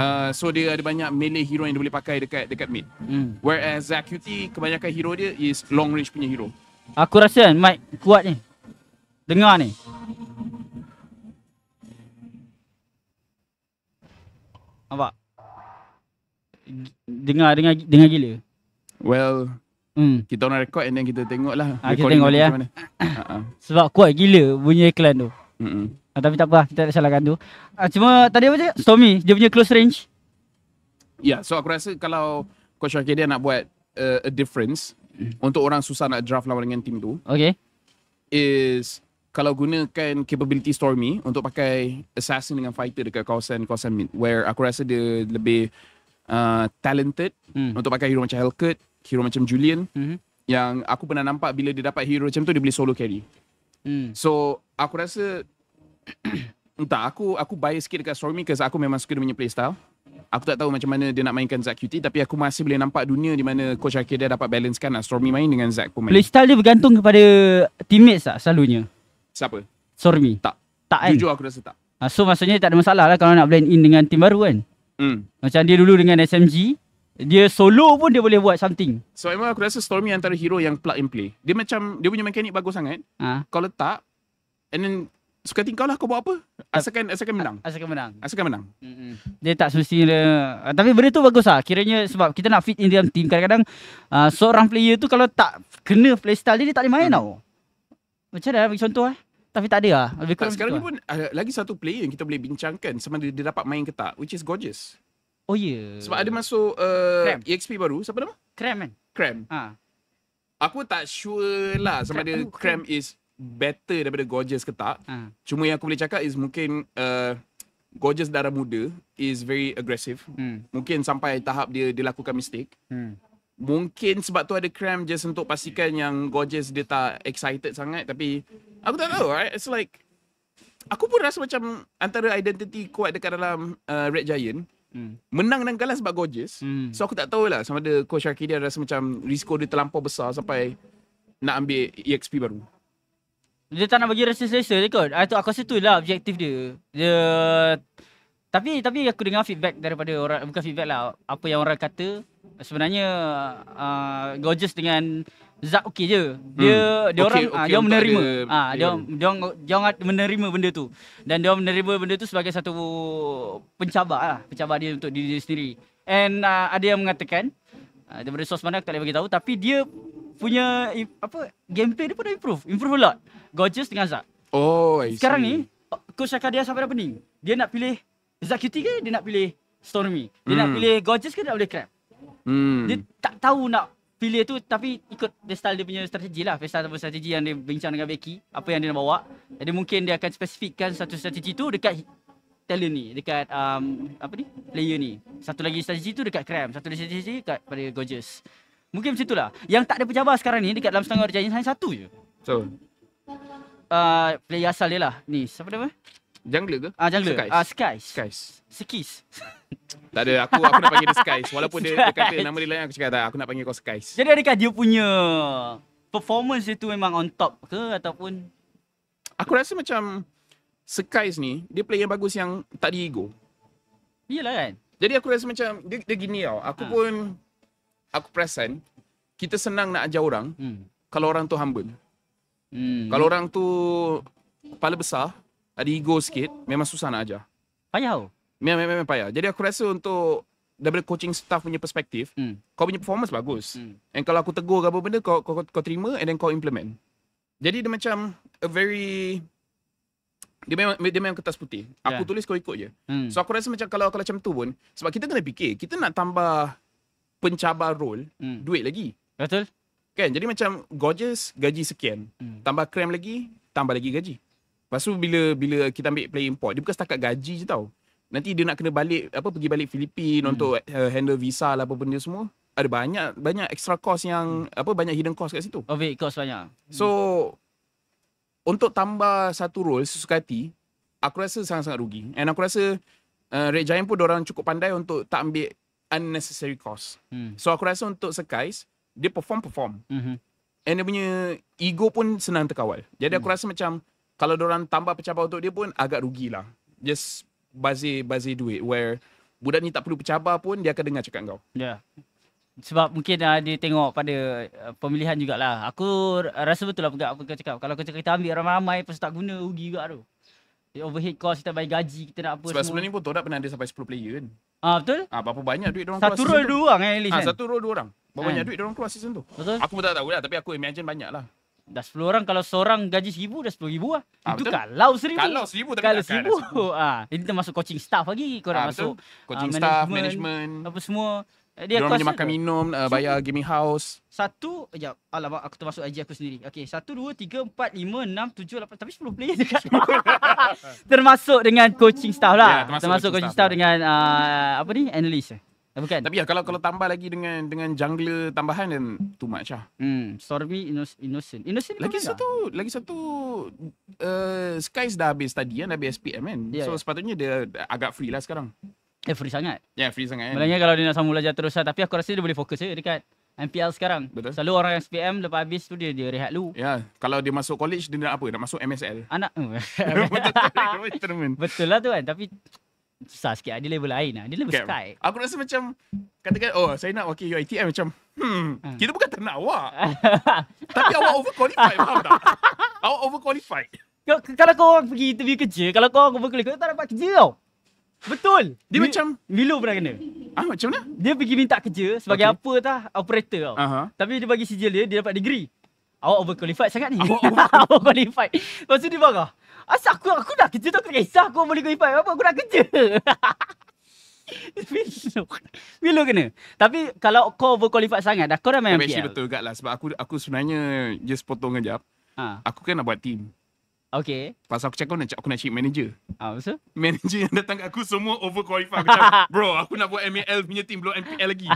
Uh, so dia ada banyak melee hero yang dia boleh pakai dekat dekat mid. Mm. Whereas Zack kebanyakan hero dia is long range punya hero. Aku rasa kan mic kuat ni. Dengar ni. Nampak? Dengar, dengar, dengar gila. Well, hmm. kita nak record and then kita ah, tengok lah. Ha, kita tengok boleh lah. Sebab kuat gila bunyi iklan tu. Mm-hmm. Ha, tapi tak apa, kita tak salahkan tu. Ha, cuma tadi apa je? Stormy, dia punya close range. Ya, yeah, so aku rasa kalau Coach Rakir dia nak buat uh, a difference, untuk orang susah nak draft lawan dengan tim tu. Okay. Is kalau gunakan capability Stormy untuk pakai assassin dengan fighter dekat kawasan kawasan mid where aku rasa dia lebih uh, talented hmm. untuk pakai hero macam Helcurt, hero macam Julian hmm. yang aku pernah nampak bila dia dapat hero macam tu dia boleh solo carry. Hmm. So aku rasa entah aku aku bias sikit dekat Stormy kerana aku memang suka dia punya playstyle aku tak tahu macam mana dia nak mainkan Zack QT tapi aku masih boleh nampak dunia di mana coach Akhir dia dapat balancekan lah. Stormy main dengan Zack pun main. Playstyle dia bergantung kepada teammates lah selalunya. Siapa? Stormy. Tak. Tak kan? Jujur aku rasa tak. Ha, so maksudnya tak ada masalah lah kalau nak blend in dengan team baru kan. Hmm. Macam dia dulu dengan SMG, dia solo pun dia boleh buat something. So memang aku rasa Stormy antara hero yang plug and play. Dia macam dia punya mekanik bagus sangat. Ha. Kalau tak And then suka tingkah lah kau buat apa asalkan asalkan menang asalkan menang asalkan menang hmm dia tak semestinya ah, tapi benda tu bagus lah kiranya sebab kita nak fit in dalam team kadang-kadang uh, seorang player tu kalau tak kena playstyle dia, dia tak boleh main hmm. tau macam mana ah, bagi contoh eh tapi tak ada lah Lebih kurang Sekarang ni pun lah. Lagi satu player yang kita boleh bincangkan Sama dia, dia dapat main ke tak Which is gorgeous Oh yeah Sebab ada masuk uh, eh, EXP baru Siapa nama? Cram kan Cram ha. Aku tak sure lah Sama dia Cram, cram is better daripada gorgeous ke tak. Ha. Cuma yang aku boleh cakap is mungkin uh, gorgeous darah muda is very aggressive. Hmm. Mungkin sampai tahap dia dilakukan mistake. Hmm. Mungkin sebab tu ada cram just untuk pastikan yang gorgeous dia tak excited sangat tapi aku tak tahu right? It's like aku pun rasa macam antara identity kuat dekat dalam uh, Red Giant Hmm. Menang dan kalah sebab gorgeous. Hmm. So aku tak tahu lah sama ada Coach Arkidia rasa macam risiko dia terlampau besar sampai nak ambil EXP baru. Dia tak nak bagi rasa selesa je kot. Itu aku rasa tu lah objektif dia. Dia tapi tapi aku dengar feedback daripada orang bukan feedback lah apa yang orang kata sebenarnya uh, gorgeous dengan Zak okey je. Dia hmm. dia okay, orang okay, uh, ah, dia menerima. Ah uh, dia dia orang menerima benda tu. Dan dia menerima benda tu sebagai satu pencabar lah, pencabar dia untuk diri dia sendiri. And uh, ada yang mengatakan uh, daripada source mana aku tak boleh tahu tapi dia punya apa gameplay dia pun dah improve. Improve a lot. Gorgeous dengan Zak. Oh, I Sekarang see. ni coach dia sampai dah pening. Dia nak pilih Zak Cutie ke dia nak pilih Stormy? Dia mm. nak hmm. pilih Gorgeous ke dia nak pilih Crab? Hmm. Dia tak tahu nak pilih tu tapi ikut the style dia punya strategi lah. Pesta ataupun strategi yang dia bincang dengan Becky, apa yang dia nak bawa. Jadi mungkin dia akan spesifikkan satu strategi tu dekat talent ni dekat um, apa ni player ni satu lagi strategi tu dekat cram satu lagi strategi dekat pada gorgeous Mungkin macam itulah. Yang tak ada pejabat sekarang ni dekat dalam setengah Raja Jaya hanya satu je. So. Ah uh, player asal dia lah. Ni siapa nama? Jungler ke? Ah uh, Jungler. Ah Skies. Uh, Skies. Skies. tak ada aku aku nak panggil dia Skies walaupun dia, dia kata nama dia lain aku cakap tak aku nak panggil kau Skies. Jadi adakah dia punya performance dia tu memang on top ke ataupun Aku rasa macam Skies ni dia play yang bagus yang tak ego. Iyalah kan. Jadi aku rasa macam dia, dia gini tau. Aku ha. pun aku perasan kita senang nak ajar orang hmm. kalau orang tu humble. Hmm. Kalau orang tu kepala besar, ada ego sikit, memang susah nak ajar. Payah. Memang, memang memang payah. Jadi aku rasa untuk daripada coaching staff punya perspektif, hmm. kau punya performance bagus. Hmm. And kalau aku tegur ke apa benda kau, kau kau terima and then kau implement. Jadi dia macam a very dia memang dia memang kertas putih. Aku yeah. tulis kau ikut je. Hmm. So aku rasa macam kalau kalau macam tu pun sebab kita kena fikir, kita nak tambah pencabar role hmm. duit lagi betul kan jadi macam gorgeous gaji sekian hmm. tambah cream lagi tambah lagi gaji lepas tu bila bila kita ambil play import dia bukan setakat gaji je tau nanti dia nak kena balik apa pergi balik filipina hmm. untuk uh, handle visa lah apa benda semua ada banyak banyak extra cost yang hmm. apa banyak hidden cost kat situ oh wait cost banyak hmm. so hmm. untuk tambah satu role sesukati aku rasa sangat-sangat rugi and aku rasa uh, Red Giant pun orang cukup pandai untuk tak ambil unnecessary cost. Hmm. So aku rasa untuk Sekais, dia perform perform. Mhm. And dia punya ego pun senang terkawal. Jadi aku hmm. rasa macam kalau orang tambah pencabar untuk dia pun agak rugilah. Just bazi bazi duit where budak ni tak perlu pencabar pun dia akan dengar cakap kau. Ya. Yeah. Sebab mungkin uh, dia tengok pada uh, pemilihan jugalah. Aku rasa betul lah apa kau cakap. Kalau kau cakap kita ambil ramai-ramai pasal tak guna rugi juga tu overhead cost kita bayar gaji kita nak apa sebab semua. sebelum ni pun Todak pernah ada sampai 10 player kan ah betul ah berapa banyak duit orang satu roll dua orang eh ah, kan? satu roll dua orang berapa kan. banyak duit orang keluar season tu betul aku pun tak tahu lah tapi aku imagine banyak lah Dah 10 orang kalau seorang gaji 1000 dah 10000 lah. Ha, itu kalau 1000. Kalau 1000 tapi kalau 1000. Ha, ah, ini termasuk coaching staff lagi. Kau nak ha, masuk ah, coaching staff, management, management, apa semua dia orang menyemakan dia. minum, uh, bayar gaming house. Satu, sekejap. alamak aku termasuk IG aku sendiri. Okay, satu, dua, tiga, empat, lima, enam, tujuh, lapan. Tapi sepuluh player dekat. termasuk dengan coaching staff lah. Yeah, termasuk, termasuk, coaching staff, coaching staff lah. dengan, ya. uh, apa ni, analyst. Eh, bukan. Tapi ya, kalau kalau tambah lagi dengan dengan jungle tambahan, then too much lah. Hmm, Stormy, Innocent. Innocent lagi satu, dah? lagi satu, uh, Skies dah habis tadi kan, dah habis SPM kan. Yeah, so, yeah. sepatutnya dia agak free lah sekarang. Eh free sangat. Ya yeah, free sangat. Kan. Malangnya kalau dia nak sambung belajar terus lah. Tapi aku rasa dia boleh fokus je eh, dekat MPL sekarang. Betul. Selalu orang yang SPM lepas habis tu dia dia rehat lu. Ya. Yeah. Kalau dia masuk college dia nak apa? Nak masuk MSL. Anak. Oh. Betul lah tu kan. Tapi susah sikit lah. Dia level lain lah. Dia level okay. sky. Aku rasa macam katakan oh saya nak wakil UITM kan, macam hmm ha. kita bukan tak awak. tapi awak over qualified faham tak? awak over qualified. kalau kau orang pergi interview kerja, kalau kau orang over qualified kau tak dapat kerja tau. Betul. Dia Mi- macam Milo pernah kena. Ah macam mana? Dia pergi minta kerja sebagai okay. apa tah? Operator tau. Uh-huh. Tapi dia bagi sijil dia dia dapat degree. Awak overqualified sangat ni. Awak overqualified. Lepas tu dia marah. Asal aku aku dah kerja tu aku kisah aku boleh qualify apa aku dah kerja. Milo. Milo kena. Tapi kalau kau overqualified sangat dah kau dah main MPL. Betul juga lah sebab aku aku sebenarnya just potong kejap. Ha. Aku kan nak buat team. Okay. Pasal aku cakap aku nak, aku nak cari manager. Ah, uh, Manager yang datang kat aku semua over qualified. Aku cakap, bro, aku nak buat MAL punya team, belum MPL lagi.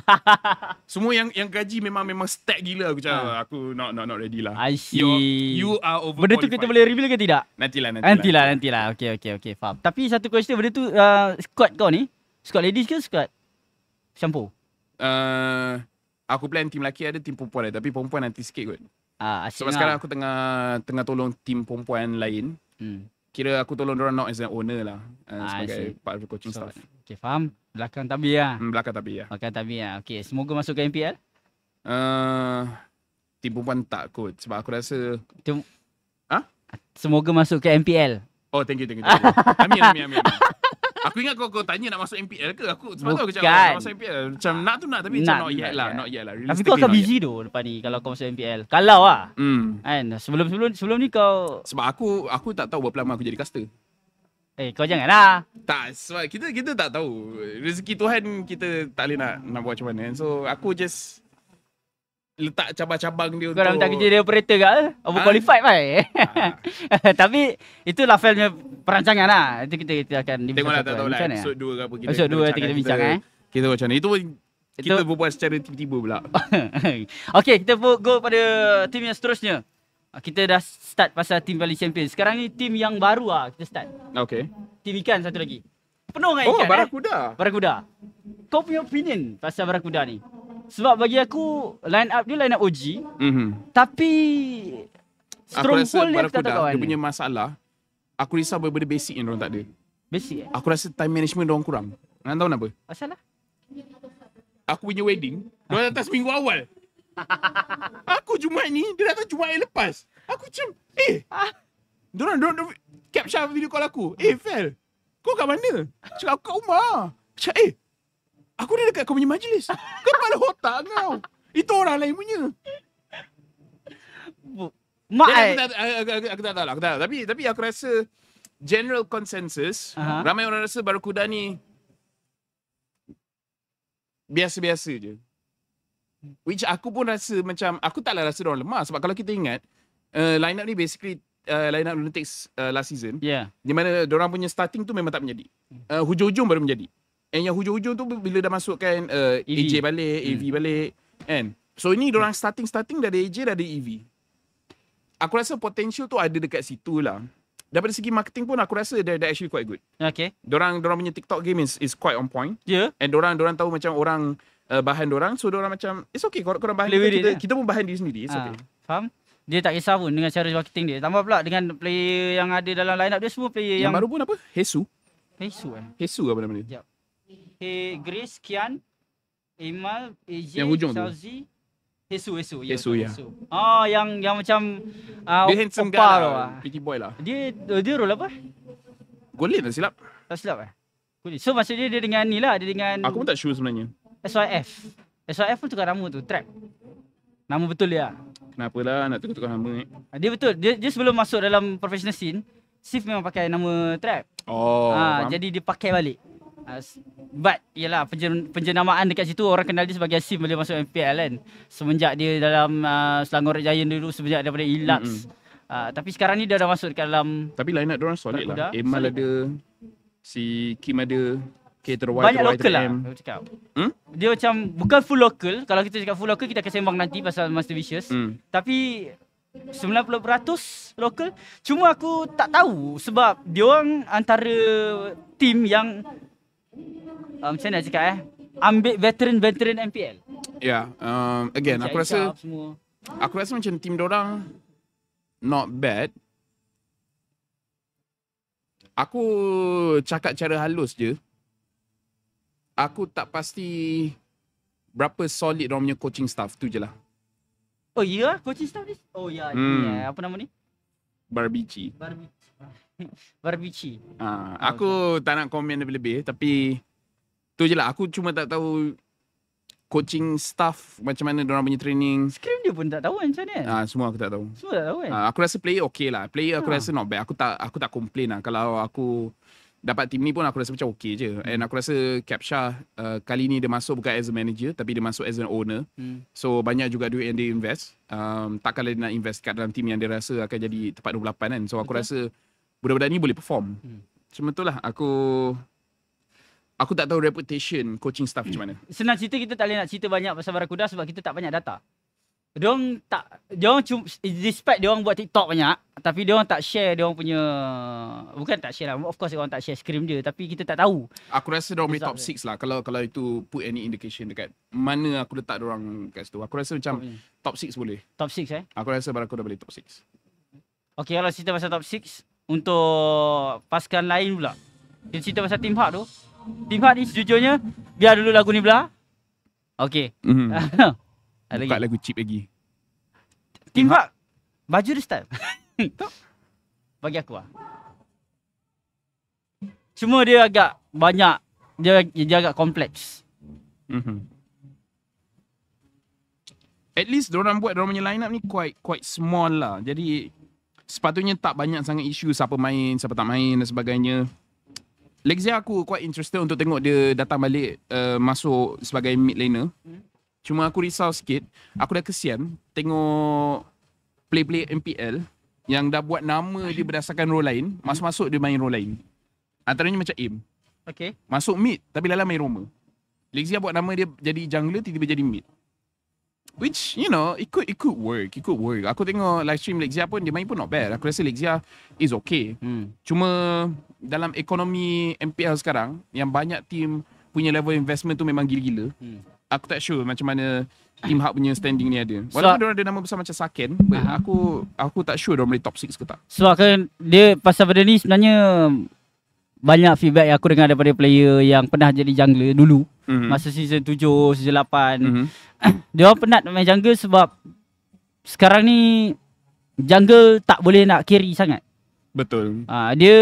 semua yang yang gaji memang memang stack gila. Aku cakap, uh. aku not, not, not ready lah. I see. You're, you are over qualified. Benda tu kita boleh reveal ke tidak? Nantilah, nantilah. Nantilah, nantilah. Okay, okay, okay. Faham. Tapi satu question, benda tu uh, squad kau ni? Squad ladies ke squad? Shampoo? Uh, aku plan team lelaki ada, team perempuan ada. Tapi perempuan nanti sikit kot. Ah, asyik sebab sekarang lah. aku tengah tengah tolong tim perempuan lain. Hmm. Kira aku tolong orang not as an owner lah. Uh, ah, sebagai asyik. part of the coaching so, staff. Okay, faham? Belakang tapi ya. Lah. Hmm, belakang tapi ya. Belakang tapi ya. Lah. Okay, semoga masuk ke MPL. Uh, eh, tim perempuan tak kot. Sebab aku rasa... Tim... Ha? Semoga masuk ke MPL. Oh, thank you, thank you. Thank you. amin, amin. amin aku ingat kau kau tanya nak masuk MPL ke aku sebab tu aku cakap nak oh, masuk MPL macam nak tu nak tapi macam not, not yet lah not yet lah tapi kau akan busy tu lepas ni kalau kau masuk MPL kalau lah mm. kan sebelum sebelum sebelum ni kau sebab aku aku tak tahu berapa lama aku jadi caster Eh kau jangan lah Tak sebab kita kita tak tahu Rezeki Tuhan kita tak boleh nak, nak buat macam mana So aku just letak cabang-cabang dia kau untuk... Kau minta kerja dia operator ke? Apa oh, ha? qualified pai? Ha. Tapi itu Lafel punya perancangan lah. Itu kita, kita akan dibincang. Tengok lah, tak tahu lah. Episode 2 ke apa kita. Episode 2 kita, bincang eh. eh. Kita macam mana. Itu pun kita itu... berbuat secara tiba-tiba pula. okay, kita go pada team yang seterusnya. Kita dah start pasal team Valley Champions. Sekarang ni team yang baru lah kita start. Okay. Team ikan satu lagi. Penuh dengan oh, ikan oh, Barakuda. eh. Barakuda. Barakuda. Kau punya opinion pasal Barakuda ni? Sebab bagi aku line up dia line up OG. Mm-hmm. Tapi strong dia tak tahu kan. Dia punya masalah. Aku risau benda-benda basic yang orang tak ada. Basic eh? Aku rasa time management dia orang kurang. Nak tahu kenapa? Masalah. Aku punya wedding, dia datang seminggu awal. aku Jumaat ni, dia datang Jumaat yang lepas. Aku macam, eh. Diorang, diorang, diorang, capture video call aku. Eh, Fel, kau kat mana? Cakap, aku kat rumah. Cakap, eh, Aku dah dekat kau punya majlis. Kepala otak kau. Itu orang lain punya. Mak eh. aku, tak, aku, aku, aku, tak tahu lah. Tapi, tapi aku rasa general consensus. Ramai orang rasa Barakuda ni biasa-biasa je. Which aku pun rasa macam, aku taklah rasa orang lemah. Sebab kalau kita ingat, uh, line up ni basically Uh, line up Lunatics uh, last season yeah. di mana orang punya starting tu memang tak menjadi uh, hujung-hujung baru menjadi And yang hujung-hujung tu bila dah masukkan uh, e AJ balik, hmm. AV balik kan. So ini hmm. orang starting-starting dari AJ dari EV. Aku rasa potensial tu ada dekat situ lah. Daripada segi marketing pun aku rasa dia actually quite good. Okay. Dorang dorang punya TikTok game is is quite on point. Yeah. And dorang dorang tahu macam orang uh, bahan dorang so dorang macam it's okay kalau korang bahan kita, kita, lah. kita, pun bahan diri sendiri. It's ha. okay. Faham? Dia tak kisah pun dengan cara marketing dia. Tambah pula dengan player yang ada dalam line dia semua player yang, yang... baru pun apa? Hesu. Hesu eh. Hesu apa nama dia? Yep. He Grace Kian Imal EJ yang hujung Chelsea, Hesu Hesu ya. Hesu ya. Ah oh, yang yang macam uh, dia handsome guy lah. Pretty boy lah. Dia dia role apa? Golin tak silap. Tak silap eh. Golin. So maksud dia dia dengan ni lah, dia dengan Aku pun tak sure sebenarnya. SYF. SYF pun tukar nama tu, trap. Nama betul dia. lah nak tukar-tukar nama ni? Ah, dia betul. Dia, dia sebelum masuk dalam professional scene, Sif memang pakai nama trap. Oh. Ha, jadi dia pakai balik. Ah, but yalah penjenamaan dekat situ orang kenal dia sebagai Asim boleh masuk MPL kan semenjak dia dalam uh, Selangor Red Giant dulu semenjak daripada Ilax mm-hmm. uh, ah, tapi sekarang ni dia dah masuk dekat dalam tapi line up dia orang solid lah Emal ada si Kim ada Okay, terwai, Banyak terwai, local lah, Hmm? Dia macam, bukan full local. Kalau kita cakap full local, kita akan sembang nanti pasal Master Vicious. Hmm. Tapi, 90% local. Cuma aku tak tahu sebab dia orang antara tim yang uh, macam nak cakap eh ambil veteran-veteran MPL. Ya, yeah, um, again aku rasa aku rasa macam tim dorang not bad. Aku cakap cara halus je. Aku tak pasti berapa solid dia punya coaching staff tu je lah. Oh ya, yeah? coaching staff ni? Oh ya, yeah, hmm. yeah. apa nama ni? Barbici. Barbici. Ah, aku oh, ya. tak nak komen lebih-lebih tapi Tu je lah aku cuma tak tahu coaching staff macam mana orang punya training. Scream dia pun tak tahu kan macam ni. Ah semua aku tak tahu. Semua tak tahu kan. Ah, aku rasa player okay lah. Player aku ha. rasa not bad. Aku tak aku tak complain lah kalau aku dapat team ni pun aku rasa macam okay je. Hmm. And aku rasa Capsha uh, kali ni dia masuk bukan as a manager tapi dia masuk as an owner. Hmm. So banyak juga duit yang dia invest. Um, tak kalah dia nak invest kat dalam team yang dia rasa akan jadi tempat 28 kan. So aku Betul. rasa budak-budak ni boleh perform. Hmm. tu lah, aku Aku tak tahu reputation coaching staff macam mana. Senang cerita kita tak boleh nak cerita banyak pasal Barakuda sebab kita tak banyak data. Diorang tak, diorang cuma, despite diorang buat TikTok banyak, tapi diorang tak share diorang punya, bukan tak share lah, of course diorang tak share screen dia, tapi kita tak tahu. Aku rasa diorang boleh top 6 lah, kalau kalau itu put any indication dekat mana aku letak diorang kat situ. Aku rasa macam top 6 boleh. Top 6 eh? Aku rasa Barakuda boleh top 6. Okay, kalau cerita pasal top 6, untuk pasukan lain pula, kita cerita pasal Tim Hark tu, Tim Hart ni sejujurnya biar dulu lagu ni belah. Okey. Mm. Buka lagu cheap lagi. Tim Hart baju dia style. Bagi aku lah. Cuma dia agak banyak dia dia agak kompleks. Mm-hmm. At least orang buat orang punya line up ni quite quite small lah. Jadi sepatutnya tak banyak sangat isu siapa main, siapa tak main dan sebagainya. Lexia aku quite interested untuk tengok dia datang balik uh, masuk sebagai mid laner. Hmm. Cuma aku risau sikit. Aku dah kesian tengok play-play MPL yang dah buat nama dia berdasarkan role lain. Hmm. Masuk-masuk dia main role lain. Antaranya macam aim. Okay. Masuk mid tapi lala main Roma. Lexia buat nama dia jadi jungler tiba-tiba jadi mid. Which you know It could it could work It could work Aku tengok live stream Lexia pun Dia main pun not bad Aku rasa Lexia Is okay hmm. Cuma Dalam ekonomi MPL sekarang Yang banyak team Punya level investment tu Memang gila-gila hmm. Aku tak sure Macam mana Team Hub punya standing ni ada Walaupun so, dia ada nama besar Macam Saken uh-huh. Aku Aku tak sure Dia boleh top 6 ke tak So Dia pasal benda ni Sebenarnya banyak feedback yang aku dengar daripada player yang pernah jadi jungler dulu mm-hmm. masa season 7 season 8 mm-hmm. dia orang penat main jungle sebab sekarang ni jungle tak boleh nak carry sangat betul ha, dia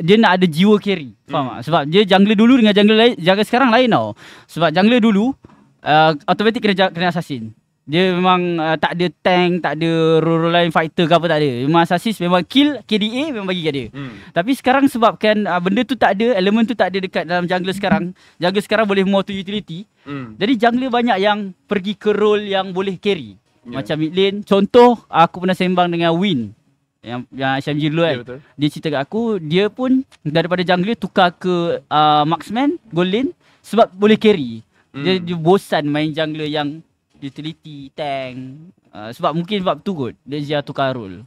dia nak ada jiwa carry faham mm. tak sebab dia jungler dulu dengan jungler lain jungler sekarang lain tau sebab jungler dulu uh, automatic kena kena assassin dia memang uh, tak ada tank, tak ada role lain fighter ke apa tak ada. Memang assassin memang kill KDA memang bagi kat dia. Hmm. Tapi sekarang sebabkan uh, benda tu tak ada, elemen tu tak ada dekat dalam jungle sekarang. Jungle sekarang boleh more to utility. Hmm. Jadi jungle banyak yang pergi ke role yang boleh carry. Yeah. Macam mid lane. Contoh aku pernah sembang dengan Win yang yang SMG dulu ya, kan. Yeah, Dia cerita kat aku dia pun daripada jungle tukar ke uh, marksman, gold lane sebab boleh carry. Hmm. dia bosan main jungler yang utility tank uh, sebab mungkin sebab tu kot dia dia tukar role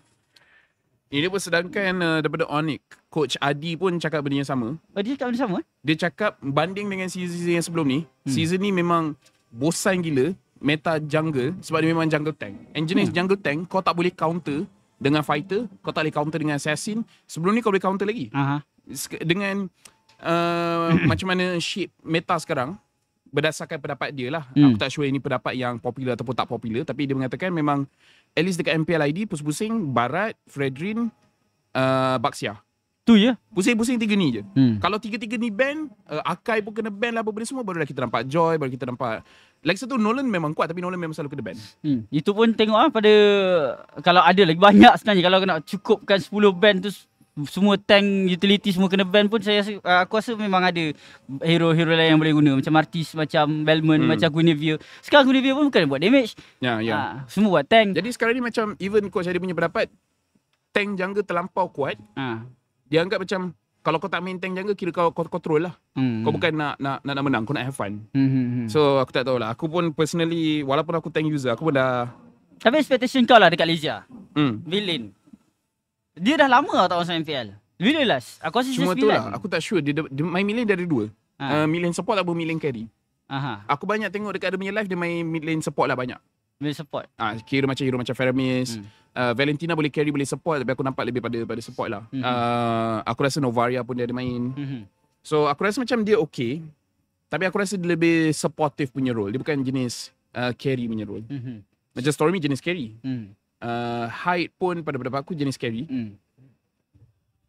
ini pun sedangkan uh, ah, daripada Onik. Coach Adi pun cakap benda yang sama. Oh, dia cakap benda sama? Eh? Dia cakap banding dengan season-season yang sebelum ni, hmm. season ni memang bosan gila meta jungle sebab dia memang jungle tank. And jenis hmm. jungle tank, kau tak boleh counter dengan fighter, kau tak boleh counter dengan assassin. Sebelum ni kau boleh counter lagi. Aha. Dengan uh, macam mana shape meta sekarang, berdasarkan pendapat dia lah. Hmm. Aku tak sure ini pendapat yang popular ataupun tak popular. Tapi dia mengatakan memang at least dekat MPL ID, Pusing-Pusing, Barat, Fredrin, uh, Baksia. Tu ya? Pusing-pusing tiga ni je. Hmm. Kalau tiga-tiga ni ban, uh, Akai pun kena ban lah apa benda semua. Barulah kita nampak Joy, baru kita nampak... Lagi satu, Nolan memang kuat tapi Nolan memang selalu kena ban. Hmm. Itu pun tengok lah pada... Kalau ada lagi banyak sebenarnya. Kalau nak cukupkan 10 ban tu semua tank utility semua kena ban pun saya rasa, ah, aku rasa memang ada hero-hero lain yang boleh guna macam artis macam Belmont hmm. macam Guinevere sekarang Guinevere pun bukan buat damage ya yeah, ya yeah. ha, semua buat tank jadi sekarang ni macam even coach ada punya pendapat tank jungle terlampau kuat ha. dia anggap macam kalau kau tak main tank jungle kira kau kau control lah hmm. kau bukan nak nak nak, menang kau nak have fun hmm. hmm, hmm. so aku tak tahu lah aku pun personally walaupun aku tank user aku pun dah tapi expectation kau lah dekat Lizia hmm. villain dia dah lama tak masuk MPL. Bila last? Aku rasa Cuma tu lah. Aku tak sure. Dia, dia main million dari dua. Ha. Uh, million support atau million carry. Aha. Aku banyak tengok dekat dia punya live, dia main million support lah banyak. Million support? Ah, uh, kira macam hero macam Faramis. Hmm. Uh, Valentina boleh carry, boleh support. Tapi aku nampak lebih pada pada support lah. Mm-hmm. Uh, aku rasa Novaria pun dia ada main. Mm-hmm. So aku rasa macam dia okay. Tapi aku rasa dia lebih supportive punya role. Dia bukan jenis uh, carry punya role. Mm-hmm. Macam Stormy jenis carry. Mm uh, height pun pada pendapat aku jenis carry. Hmm.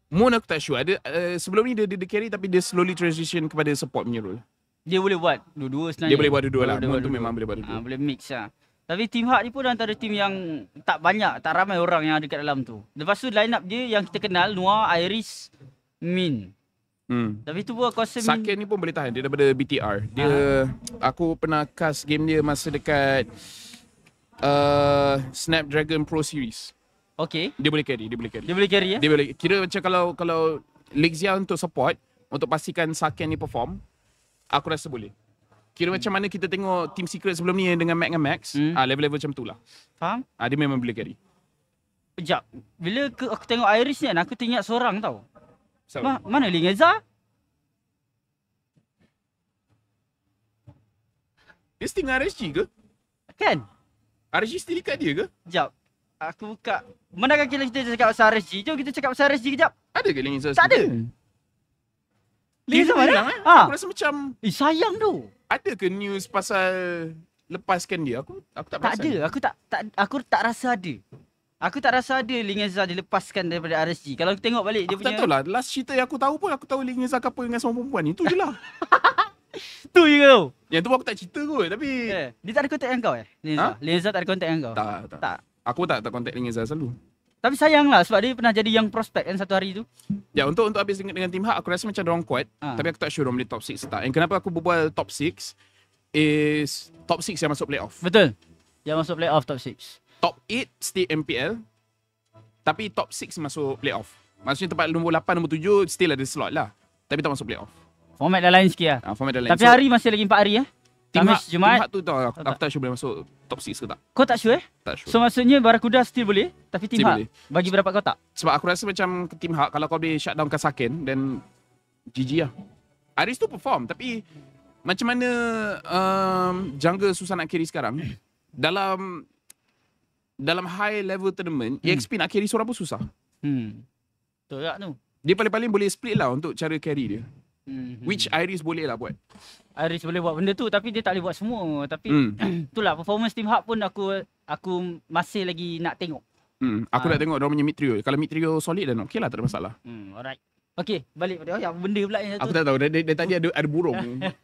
Moon aku tak sure. Ada, uh, sebelum ni dia, dia, dia, carry tapi dia slowly transition kepada support punya role. Dia boleh buat dua-dua sebenarnya. Dia boleh buat dua-dua lah. Moon tu memang boleh buat dua-dua. Ha, boleh mix lah. Tapi Team hak ni pun antara team yang tak banyak, tak ramai orang yang ada kat dalam tu. Lepas tu line up dia yang kita kenal, Noah, Iris, Min. Hmm. Tapi tu pun aku rasa Sakit Min... ni pun boleh tahan. Dia daripada BTR. Dia, ha. aku pernah cast game dia masa dekat... Uh, Snapdragon Pro Series. Okay. Dia boleh carry, dia boleh carry. Dia boleh carry ya? Dia boleh. Kira macam kalau kalau Lexia untuk support, untuk pastikan Saken ni perform, aku rasa boleh. Kira hmm. macam mana kita tengok Team Secret sebelum ni dengan Mac dengan Max, hmm. ah, level-level macam tu lah. Faham? Ah, dia memang boleh carry. Sekejap. Bila ke, aku tengok Iris ni, kan, aku tengok seorang tau. So, Ma- mana Ling Ezra? Dia setengah RSG ke? Kan? RG still dekat dia ke? Sekejap. Aku buka. mana kita kita cakap pasal RSG? Jom kita cakap pasal RSG kejap. Ada ke Lingin Sosa? Tak ada. Lingin Sosa mana? Hilang, eh? ha? Aku rasa macam... Eh sayang tu. Ada ke news pasal lepaskan dia? Aku aku tak, tak perasan. Tak ada. Aku tak, tak aku tak rasa ada. Aku tak rasa ada Lingin Sosa dilepaskan daripada RSG. Kalau aku tengok balik dia aku punya... Aku tak tahu lah. Last cerita yang aku tahu pun aku tahu Lingin Sosa couple dengan semua perempuan Itu je lah. Tu je kau. Yang tu aku tak cerita kot tapi eh, dia tak ada contact dengan kau eh. Lenza ha? Linza tak ada contact dengan kau. Tak, tak. tak. Aku tak tak contact dengan Linza selalu. Tapi sayanglah sebab dia pernah jadi yang prospek kan satu hari tu. Ya, untuk untuk habis dengan, dengan tim hak aku rasa macam dorong kuat ha. tapi aku tak sure dorong boleh top 6 tak. And kenapa aku berbual top 6 is top 6 yang masuk playoff. Betul. Yang masuk playoff top 6. Top 8 stay MPL. Tapi top 6 masuk playoff. Maksudnya tempat nombor 8, nombor 7 still ada slot lah. Tapi tak masuk playoff. Format dah lain sikit lah. Ha, format dah lain. Tapi so, hari masih lagi 4 hari eh. Tim Hak, Tim Hak tu tak, aku, aku tak sure boleh masuk top 6 ke tak. Kau tak sure eh? Tak sure. So maksudnya Barakuda still boleh? Tapi Tim Hak bagi berapa kau tak? Sebab aku rasa macam Tim Hak kalau kau boleh shutdown ke Sakin then GG lah. Aris tu perform tapi macam mana um, jungle susah nak carry sekarang dalam dalam high level tournament hmm. EXP nak carry seorang pun susah. Hmm. Betul lah tu? Dia paling-paling boleh split lah untuk cara carry dia. Mm-hmm. Which Iris boleh lah buat. Iris boleh buat benda tu tapi dia tak boleh buat semua. Tapi mm. itulah performance team hub pun aku aku masih lagi nak tengok. Mm. Aku ha. nak tengok dia punya mid trio. Kalau mid trio solid dan okay lah tak ada masalah. Mm. Alright. Okey, balik pada oh, ya, benda pula yang jatuh. Aku tak tahu, dari, dari tadi ada, ada burung.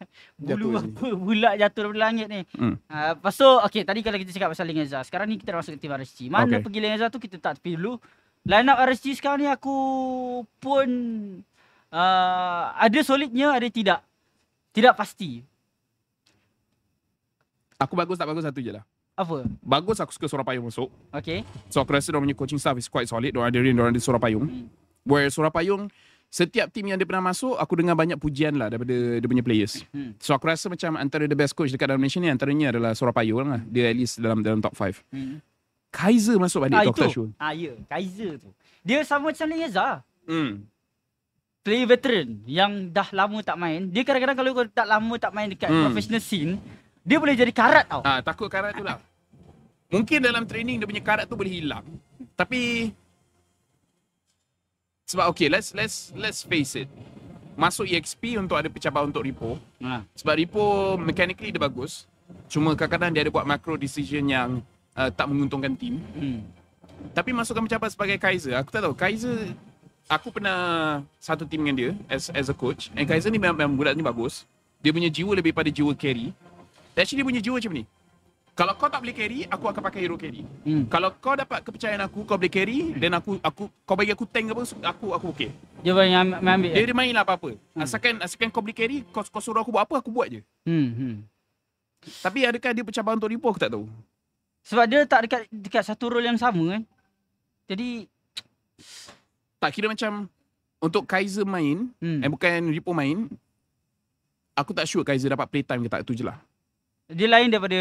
Bulu apa, pula jatuh daripada langit ni. Hmm. Uh, ah, so, okey, tadi kalau kita cakap pasal Lingaza, sekarang ni kita dah masuk ke tim RSG. Mana okay. pergi Lingaza tu, kita tak tepi dulu. Line up RSG sekarang ni aku pun uh, ada solidnya ada tidak tidak pasti aku bagus tak bagus satu je lah apa? Bagus aku suka Surapayu masuk. Okay. So aku rasa dia punya coaching staff is quite solid. Dia ada dia ada Surapayu. Hmm. Where Surapayung setiap tim yang dia pernah masuk aku dengar banyak pujian lah daripada dia punya players. Hmm. So aku rasa macam antara the best coach dekat dalam Malaysia ni antaranya adalah Surapayung lah. Dia at least dalam dalam top 5. Hmm. Kaiser masuk balik ah, Dr. Shul. Ah ya, yeah. Kaiser tu. Dia sama macam Leza. Hmm. Play veteran yang dah lama tak main, dia kadang-kadang kalau kau tak lama tak main dekat hmm. professional scene, dia boleh jadi karat tau. Ha, takut karat tu lah. Mungkin dalam training dia punya karat tu boleh hilang. Tapi sebab okay, let's let's let's face it. Masuk EXP untuk ada pencabar untuk Repo. Ha. Sebab Repo mechanically dia bagus. Cuma kadang-kadang dia ada buat macro decision yang uh, tak menguntungkan team. Hmm. Tapi masukkan pencabar sebagai Kaiser. Aku tak tahu, Kaiser aku pernah satu tim dengan dia as as a coach. And Kaizen ni memang, memang budak ni bagus. Dia punya jiwa lebih pada jiwa carry. Dan actually dia punya jiwa macam ni. Kalau kau tak boleh carry, aku akan pakai hero carry. Hmm. Kalau kau dapat kepercayaan aku, kau boleh carry, hmm. then aku aku kau bagi aku tank apa, aku aku okey. Dia boleh ambil. Dia, dia main lah apa-apa. Hmm. Asalkan asalkan kau boleh carry, kau, kau suruh aku buat apa, aku buat je. Hmm. hmm. Tapi adakah dia pencabaran untuk Ripo, aku tak tahu. Sebab dia tak dekat dekat satu role yang sama kan. Jadi tak kira macam untuk Kaiser main hmm. and eh, bukan Ripo main aku tak sure Kaiser dapat play time ke tak tu je lah dia lain daripada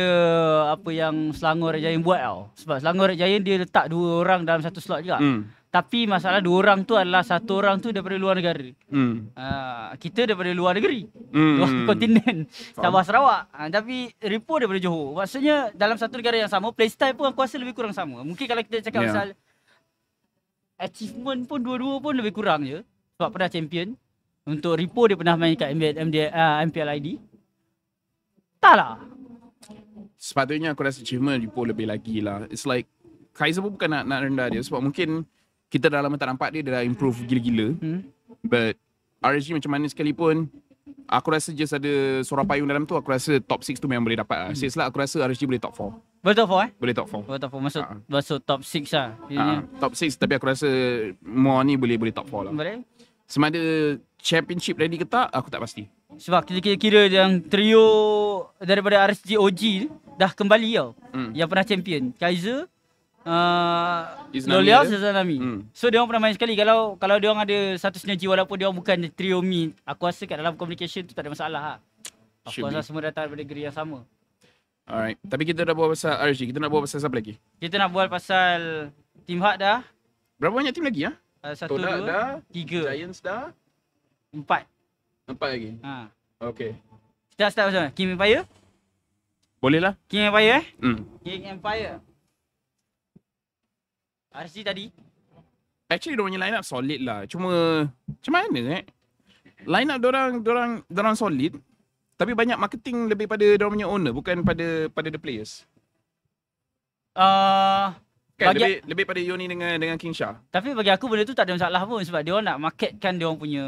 apa yang Selangor Raja Jaya buat tau sebab Selangor Raja Jaya dia letak dua orang dalam satu slot juga hmm. tapi masalah dua orang tu adalah satu orang tu daripada luar negara hmm. uh, kita daripada luar negeri hmm. luar kontinen Sabah Sarawak uh, tapi Ripo daripada Johor maksudnya dalam satu negara yang sama playstyle pun aku rasa lebih kurang sama mungkin kalau kita cakap yeah. pasal achievement pun dua-dua pun lebih kurang je sebab pernah champion untuk repo dia pernah main kat MBL, uh, ah, MPL ID tak sepatutnya aku rasa achievement repo lebih lagi lah it's like Kaiser pun bukan nak, nak rendah dia sebab mungkin kita dah lama tak nampak dia dia dah improve gila-gila hmm. but RSG macam mana sekalipun aku rasa just ada sorang payung dalam tu aku rasa top 6 tu memang boleh dapat lah hmm. so it's lah, aku rasa RSG boleh top 4 boleh top 4 eh? Boleh top 4. Boleh top 4. Maksud, uh-huh. Ah. maksud top 6 lah. uh Top 6 tapi aku rasa more ni boleh boleh top 4 lah. Boleh. Sama ada championship ready ke tak, aku tak pasti. Sebab kita kira-kira yang trio daripada RSG OG dah kembali tau. Mm. Yang pernah champion. Kaiser, uh, Lolia, Zazanami. Mm. So, dia orang pernah main sekali. Kalau kalau dia orang ada satu sinergi walaupun dia orang bukan trio me, aku rasa kat dalam communication tu tak ada masalah lah. Aku lah, rasa semua datang daripada negeri yang sama. Alright. Tapi kita dah buat pasal RG. Kita nak buat pasal siapa lagi? Kita nak buat pasal Team Heart dah. Berapa banyak team lagi ya? Ha? Uh, satu, Toda dua, dah, tiga. Giants dah. Empat. Empat lagi? Ha. Okay. Kita start pasal King Empire. Boleh lah. King Empire eh? Hmm. King Empire. RG tadi. Actually, dia punya line up solid lah. Cuma, macam mana eh? Line up dorang, orang dorang solid. Tapi banyak marketing lebih pada dia punya owner bukan pada pada the players. Uh, kan, bagi, lebih lebih pada Yoni dengan dengan King Shah. Tapi bagi aku benda tu tak ada masalah pun sebab dia orang nak marketkan dia orang punya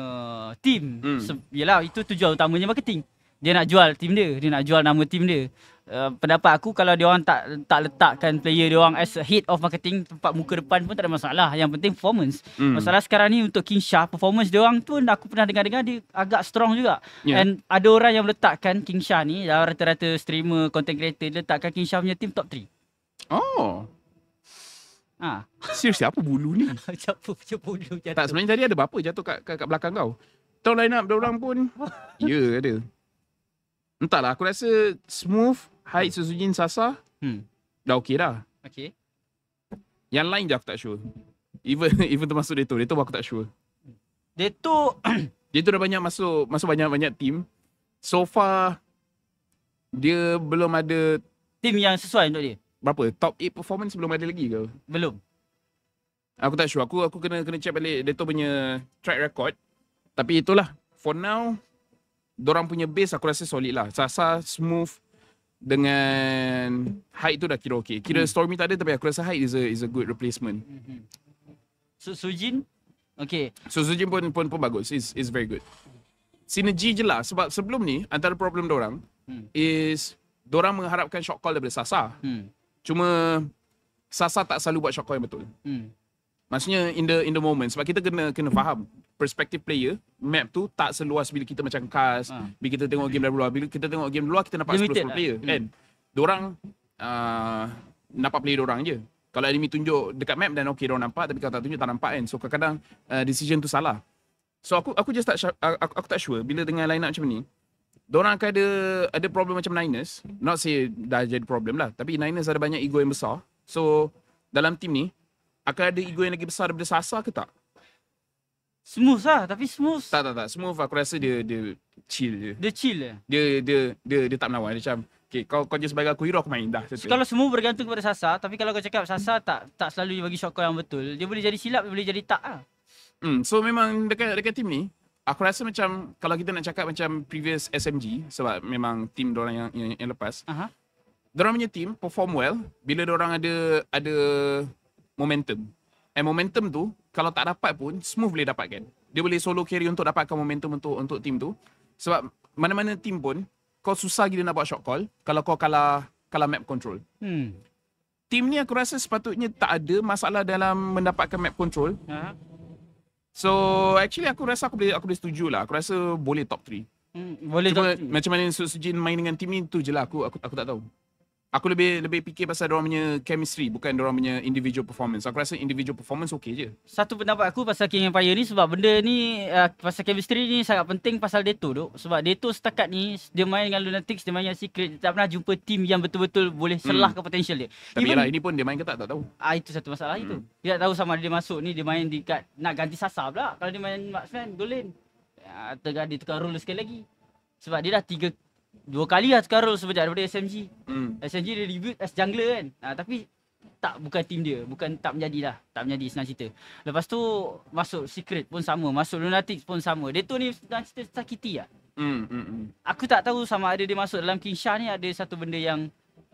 team. Hmm. So, yelah itu tujuan utamanya marketing. Dia nak jual team dia, dia nak jual nama team dia. Eh, pendapat aku kalau dia orang tak tak letakkan player dia orang as a head of marketing tempat muka depan pun tak ada masalah. Yang penting performance. Mm. Masalah sekarang ni untuk King Shah, performance dia orang tu aku pernah dengar-dengar dia agak strong juga. Yeah. And ada orang yang meletakkan King Shah ni rata-rata streamer, content creator dia letakkan King Shah punya team top 3. Oh. Ha. Serius apa bulu ni? Siapa macam bulu jatuh. Tak sebenarnya tadi ada apa jatuh kat, kat, kat belakang kau. Tahu line up orang pun. ya ada. Entahlah aku rasa smooth, Haid hmm. Suzujin Sasa hmm. dah okey dah. Okey. Yang lain je aku tak sure. Even even termasuk Deto. Deto aku tak sure. Deto... Deto dah banyak masuk masuk banyak-banyak team. So far, dia belum ada... Team yang sesuai untuk dia? Berapa? Top 8 performance belum ada lagi ke? Belum. Aku tak sure. Aku aku kena kena check balik Deto punya track record. Tapi itulah. For now, Diorang punya base aku rasa solid lah. Sasa smooth dengan height tu dah kira okey. Kira hmm. Stormy tak ada tapi aku rasa height is a is a good replacement. Hmm. So Sujin okay. So Sujin pun, pun pun bagus. Is is very good. Synergy je lah sebab sebelum ni antara problem diorang hmm. is diorang mengharapkan shot call daripada Sasa. Hmm. Cuma Sasa tak selalu buat shot call yang betul. Hmm. Maksudnya in the in the moment sebab kita kena kena faham perspective player map tu tak seluas bila kita macam cast ha. bila kita tengok game dari luar bila kita tengok game luar kita nampak seluruh lah. player hmm. kan diorang uh, nampak player orang je kalau enemy tunjuk dekat map dan okey diorang nampak tapi kalau tak tunjuk tak nampak kan so kadang-kadang uh, decision tu salah so aku aku just tak aku, aku tak sure bila dengan line macam ni diorang akan ada ada problem macam Niners not say dah jadi problem lah tapi Niners ada banyak ego yang besar so dalam team ni akan ada ego yang lagi besar daripada Sasa ke tak? Smooth lah, tapi smooth. Tak, tak, tak. Smooth aku rasa dia dia chill je. Dia chill je? Dia, dia, dia, dia tak melawan. Dia macam, okay, kau, kau je sebagai aku hero, aku main dah. Satu. Kalau semua bergantung kepada Sasa, tapi kalau kau cakap Sasa tak tak selalu bagi shot kau yang betul, dia boleh jadi silap, dia boleh jadi tak lah. Hmm, so memang dekat dekat tim ni, aku rasa macam kalau kita nak cakap macam previous SMG, sebab memang tim orang yang, yang, yang, lepas. Aha. Uh-huh. Diorang punya tim perform well bila diorang ada ada momentum. And momentum tu kalau tak dapat pun smooth boleh dapatkan. Dia boleh solo carry untuk dapatkan momentum untuk untuk tim tu. Sebab mana-mana tim pun kau susah gila nak buat shot call kalau kau kalah kalah map control. Hmm. Team ni aku rasa sepatutnya tak ada masalah dalam mendapatkan map control. Ha. So actually aku rasa aku boleh aku boleh setuju lah. Aku rasa boleh top 3. Hmm, boleh Cuma, top 3. Macam mana Suzujin main dengan tim ni tu je lah aku, aku, aku tak tahu. Aku lebih lebih fikir pasal dia punya chemistry bukan dia punya individual performance. Aku rasa individual performance okey je. Satu pendapat aku pasal King Empire ni sebab benda ni uh, pasal chemistry ni sangat penting pasal Deto duk sebab Deto setakat ni dia main dengan Lunatics, dia main dengan Secret, dia tak pernah jumpa team yang betul-betul boleh hmm. selah hmm. ke potential dia. Tapi Even, yalah, ini pun dia main ke tak tak tahu. Ah itu satu masalah hmm. itu. Dia tak tahu sama ada dia masuk ni dia main dekat nak ganti Sasa pula. Kalau dia main Maxman, Golin. Ya, ah, tegak dia tukar rule sekali lagi. Sebab dia dah tiga dua kali lah sekarang sebenarnya daripada SMG. Hmm. SMG dia debut as jungler kan. Ha, tapi tak bukan tim dia. Bukan tak menjadi lah. Tak menjadi senang cerita. Lepas tu masuk Secret pun sama. Masuk Lunatics pun sama. Dia tu ni senang cerita sakiti lah. Hmm, hmm, hmm, Aku tak tahu sama ada dia masuk dalam King Shah ni ada satu benda yang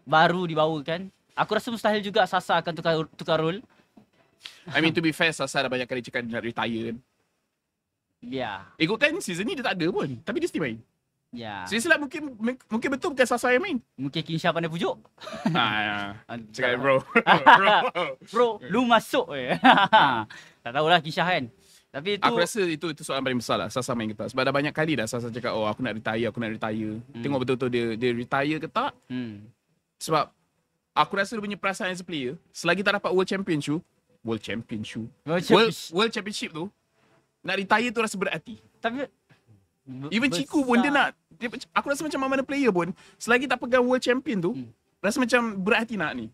baru dibawa kan. Aku rasa mustahil juga Sasa akan tukar, tukar role. I mean to be fair Sasa dah banyak kali cakap nak retire kan. Ya. Yeah. Ikutkan season ni dia tak ada pun. Tapi dia still main. Ya. Yeah. Silap mungkin mungkin betul bukan Sasa yang main. Mungkin Kinsha pandai pujuk. Ha ya. Cakap bro. bro. bro, lu masuk we. tak tahulah Kinsha kan. Tapi itu Aku rasa itu itu soalan paling besar lah Sasa main kita. Sebab dah banyak kali dah Sasa cakap oh aku nak retire, aku nak retire. Hmm. Tengok betul-betul dia dia retire ke tak. Hmm. Sebab aku rasa dia punya perasaan as a player. Selagi tak dapat world championship, world championship. World, world, world championship tu nak retire tu rasa berat hati. Tapi Even Besar. Ciku pun dia nak dia, Aku rasa macam mana player pun Selagi tak pegang world champion tu hmm. Rasa macam berat hati nak ni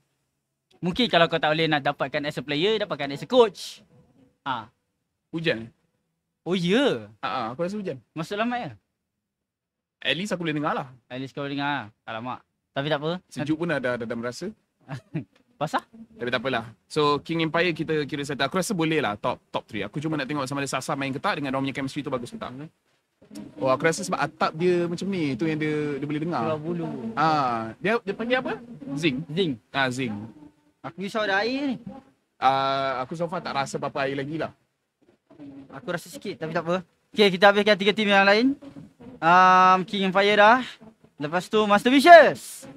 Mungkin kalau kau tak boleh nak dapatkan as a player Dapatkan as a coach ha. Hujan Oh ya yeah. Ha, ha, aku rasa hujan Masuk lama ya At least aku boleh dengar lah At least kau boleh dengar Alamak Tapi tak apa Sejuk pun ada dalam rasa. merasa Basah Tapi tak apalah So King Empire kita kira set Aku rasa boleh lah top, top 3 Aku cuma nak tengok sama ada Sasa main ke tak Dengan dia punya chemistry tu bagus ke tak Oh aku rasa sebab atap dia macam ni tu yang dia dia boleh dengar. Keluar bulu. Ah, dia dia panggil apa? Zing. Zing. Ah zing. Aku risau ada air ni. Ah aku so tak rasa apa-apa air lagi lah. Aku rasa sikit tapi tak apa. Okey kita habiskan tiga tim yang lain. Um, King Fire dah. Lepas tu Master Vicious.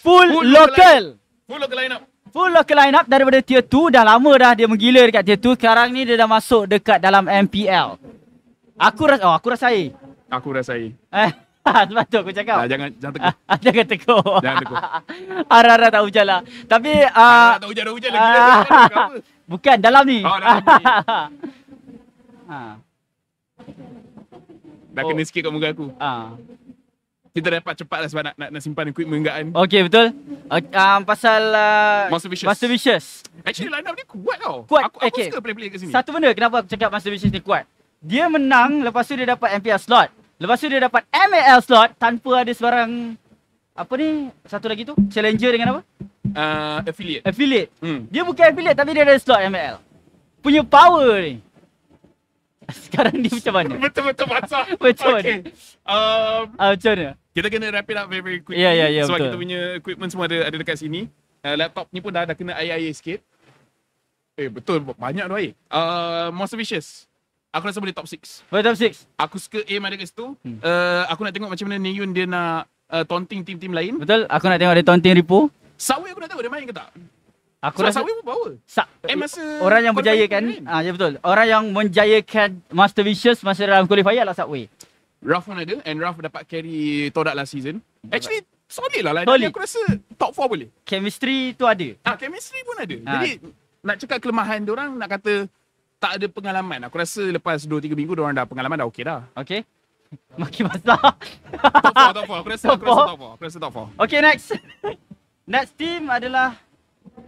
Full, Full local. Full local lineup. Full local lineup daripada tier 2 dah lama dah dia menggila dekat tier 2. Sekarang ni dia dah masuk dekat dalam MPL. Aku rasa oh, aku rasa air. Aku rasa air. Eh, ah, sebab tu aku cakap. Nah, jangan ah, jangan tegur. jangan tegur. jangan tegur. Arara tak hujan lah. Tapi uh, ah, Arara tak hujan, hujan lagi. Uh, bukan dalam ni. Oh, dalam ni. ha. Dah kena oh. sikit kat muka aku. Ha. Kita dapat cepat lah sebab nak, nak, nak simpan equipment kan. okey betul. Uh, um, pasal uh, Master Vicious. Master Vicious. Actually line up ni kuat tau. Kuat. Aku, aku okay. suka play-play kat sini. Satu benda kenapa aku cakap Master Vicious ni kuat dia menang lepas tu dia dapat MPL slot. Lepas tu dia dapat MAL slot tanpa ada sebarang apa ni? Satu lagi tu, challenger dengan apa? Uh, affiliate. Affiliate. Hmm. Dia bukan affiliate tapi dia ada slot MAL. Punya power ni. Sekarang dia macam mana? Betul-betul baca. macam okay. mana? Um, uh, macam mana? Kita kena wrap it up very, very quickly. Yeah, yeah, yeah, sebab kita punya equipment semua ada, ada dekat sini. Uh, laptop ni pun dah, dah kena air-air sikit. Eh betul banyak tu air. Uh, most vicious. Aku rasa boleh top 6. Boleh top 6. Aku suka aim ada kat situ. Hmm. Uh, aku nak tengok macam mana Neyun dia nak uh, taunting team-team lain. Betul. Aku nak tengok dia taunting Ripo. Sawi aku nak tahu dia main ke tak. Aku so, rasa Sawi pun power. Sa eh, masa orang yang berjaya kan. Ah, ya betul. Orang yang menjayakan Master Vicious masa dalam qualifier lah Sawi. Rough pun ada and Rough dapat carry Todak last season. Actually solid lah lah. Solid. Aku rasa top 4 boleh. Chemistry tu ada. Ah, chemistry pun ada. Ah. Jadi nak cakap kelemahan orang nak kata tak ada pengalaman. Aku rasa lepas 2 3 minggu dia orang dah pengalaman dah okey dah. Okey. Makin besar. top 4, top 4. Aku rasa top 4. Aku rasa top 4. Okey, next. next team adalah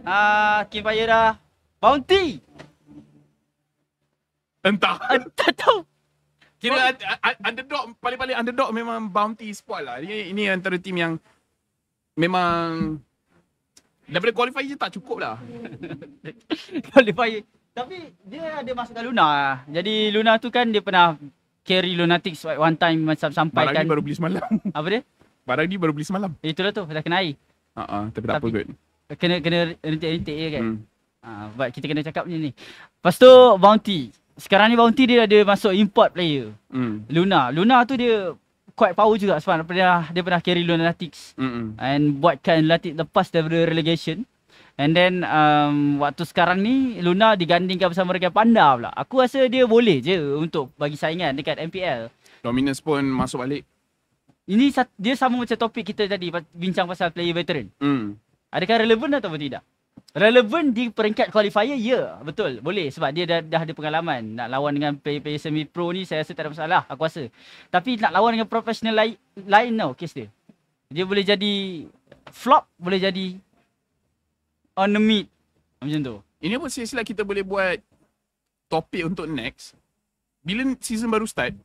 uh, Kim Fayera Bounty. Entah. Entah tahu. Kira underdog, paling-paling underdog memang Bounty spot lah. Ini, ini antara team yang memang daripada qualify je tak cukup lah. qualify tapi dia ada masuk kat Luna. Jadi Luna tu kan dia pernah carry Lunatics one time macam sampai kan. Barang ni baru beli semalam. Apa dia? Barang ni baru beli semalam. Itulah tu, dah kena air. Ha ah, uh-uh, tapi tak apa good. Kena kena rentik-rentik je kan. Hmm. Ha, buat kita kena cakap macam ni. Lepas tu Bounty. Sekarang ni Bounty dia ada masuk import player. Hmm. Luna. Luna tu dia quite power juga sebab dia pernah, dia pernah carry Lunatics. Hmm. And buatkan Latik lepas daripada relegation. And then um, waktu sekarang ni Luna digandingkan bersama dengan Panda pula. Aku rasa dia boleh je untuk bagi saingan dekat MPL. Dominance pun masuk balik. Ini dia sama macam topik kita tadi bincang pasal player veteran. Hmm. Adakah relevan atau tidak? Relevan di peringkat qualifier, ya. Betul, boleh. Sebab dia dah, dah ada pengalaman. Nak lawan dengan player-player semi-pro ni, saya rasa tak ada masalah. Aku rasa. Tapi nak lawan dengan profesional lain, lain no, kes dia. Dia boleh jadi flop, boleh jadi on the meat macam tu ini pun sila-sila kita boleh buat topik untuk next bila season baru start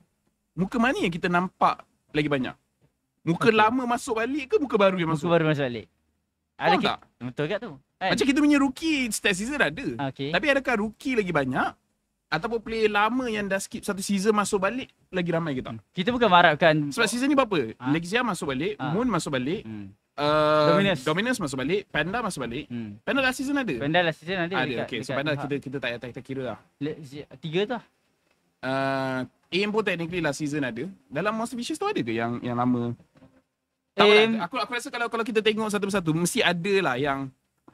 muka mana yang kita nampak lagi banyak muka okay. lama masuk balik ke muka baru yang masuk muka baru masuk balik ada tak? betul tak tu And macam kita punya rookie start season ada okay. tapi adakah rookie lagi banyak Ataupun player lama yang dah skip satu season masuk balik lagi ramai kita? tak? Hmm. Kita bukan mengharapkan Sebab season ni apa? Ha? Legzia masuk balik, ha? Moon masuk balik, hmm. Uh, Dominus. Dominus masuk balik, Panda masuk balik. Hmm. Panda last season ada. Panda last season ada. Ada. okay. so Panda kita kita tak kita kira lah. tiga tu. Ah, uh, aim pun technically last season ada. Dalam Monster Vicious tu ada ke yang yang lama? Aim. Lah. aku aku rasa kalau kalau kita tengok satu persatu mesti ada lah yang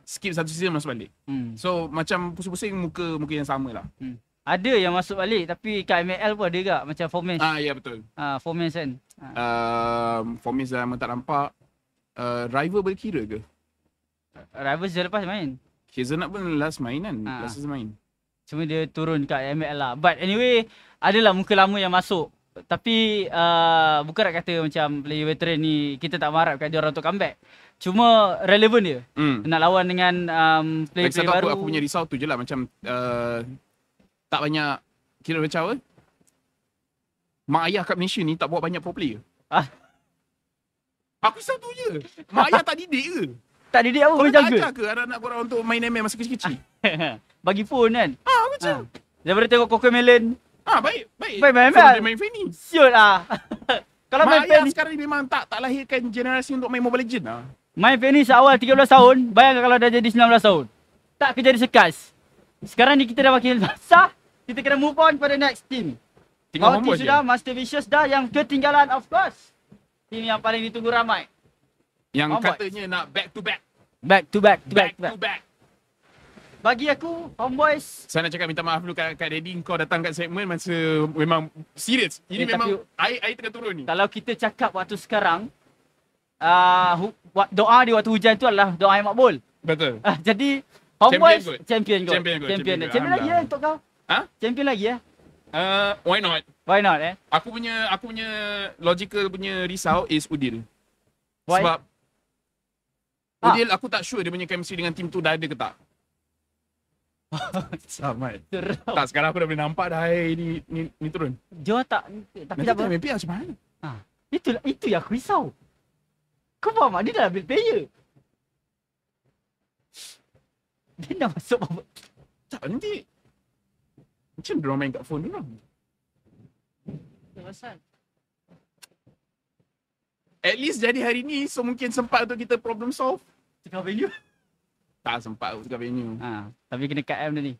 skip satu season masuk balik. Hmm. So macam pusing-pusing muka muka yang sama lah. Hmm. Ada yang masuk balik tapi kat ML pun ada juga macam Formance. Ah ya yeah, betul. Ah uh, Formance kan. Ah uh, um, Formance dah lama tak nampak uh, Rival boleh kira ke? Rival sudah lepas main Hazelnut pun last main kan? Ha. Last season main Cuma dia turun kat ML lah But anyway Adalah muka lama yang masuk Tapi uh, Bukan nak kata macam Player veteran ni Kita tak mengharapkan dia orang untuk comeback Cuma relevan dia mm. Nak lawan dengan um, Player-player like, baru aku, aku punya risau tu je lah Macam uh, Tak banyak Kira macam apa Mak ayah kat Malaysia ni Tak buat banyak pro player Ah, Aku satu je. Mak ayah tak didik ke? Tak didik apa? Kau boleh jaga? ajar ke anak-anak korang untuk main MM masa kecil-kecil? Bagi phone kan? Ah, macam. Ha. Daripada tengok Coco Melon. Ah, baik. Baik. Baik, baik. Baik, baik. Baik, baik. lah. Kalau main Fanny. sekarang ni memang tak tak lahirkan generasi untuk main Mobile Legends lah. Main Fanny seawal 13 tahun. Bayangkan kalau dah jadi 19 tahun. Tak kerja di sekas. Sekarang ni kita dah makin basah. Kita kena move on pada next team. Tinggal Mouty sudah, je. Master Vicious dah yang ketinggalan of course. Team yang paling ditunggu ramai. Yang Homeboys. katanya nak back to back. Back to back. To back, back to back. Bagi aku, Homeboys. Saya nak cakap minta maaf dulu kat, kat Daddy. Kau datang kat segmen masa memang serious. Ini eh, memang air-air tengah turun ni. Kalau kita cakap waktu sekarang, uh, doa di waktu hujan tu adalah doa yang makbul. Betul. Uh, jadi, Homeboys, champion Champion Champion, champion, champion, champion, champion, champion lagi ya untuk kau. Ha? Champion lagi ya. Uh, why not? Why not eh? Aku punya aku punya logical punya risau is Udil. Why? Sebab ha. Udil aku tak sure dia punya chemistry dengan team tu dah ada ke tak. Sama. tak sekarang aku dah boleh nampak dah air ni ni, ni turun. Dia tak tapi Nanti tak apa. Lah, macam mana? Ha. Itulah itu yang aku risau. Kau faham tak? Dia dah ambil player. Dia dah masuk apa? Tak nanti. Macam mana main kat phone dia lah. orang? perasan. At least jadi hari ni so mungkin sempat untuk kita problem solve. Tukar venue? Tak sempat untuk tukar venue. Ha, tapi kena kat M ni.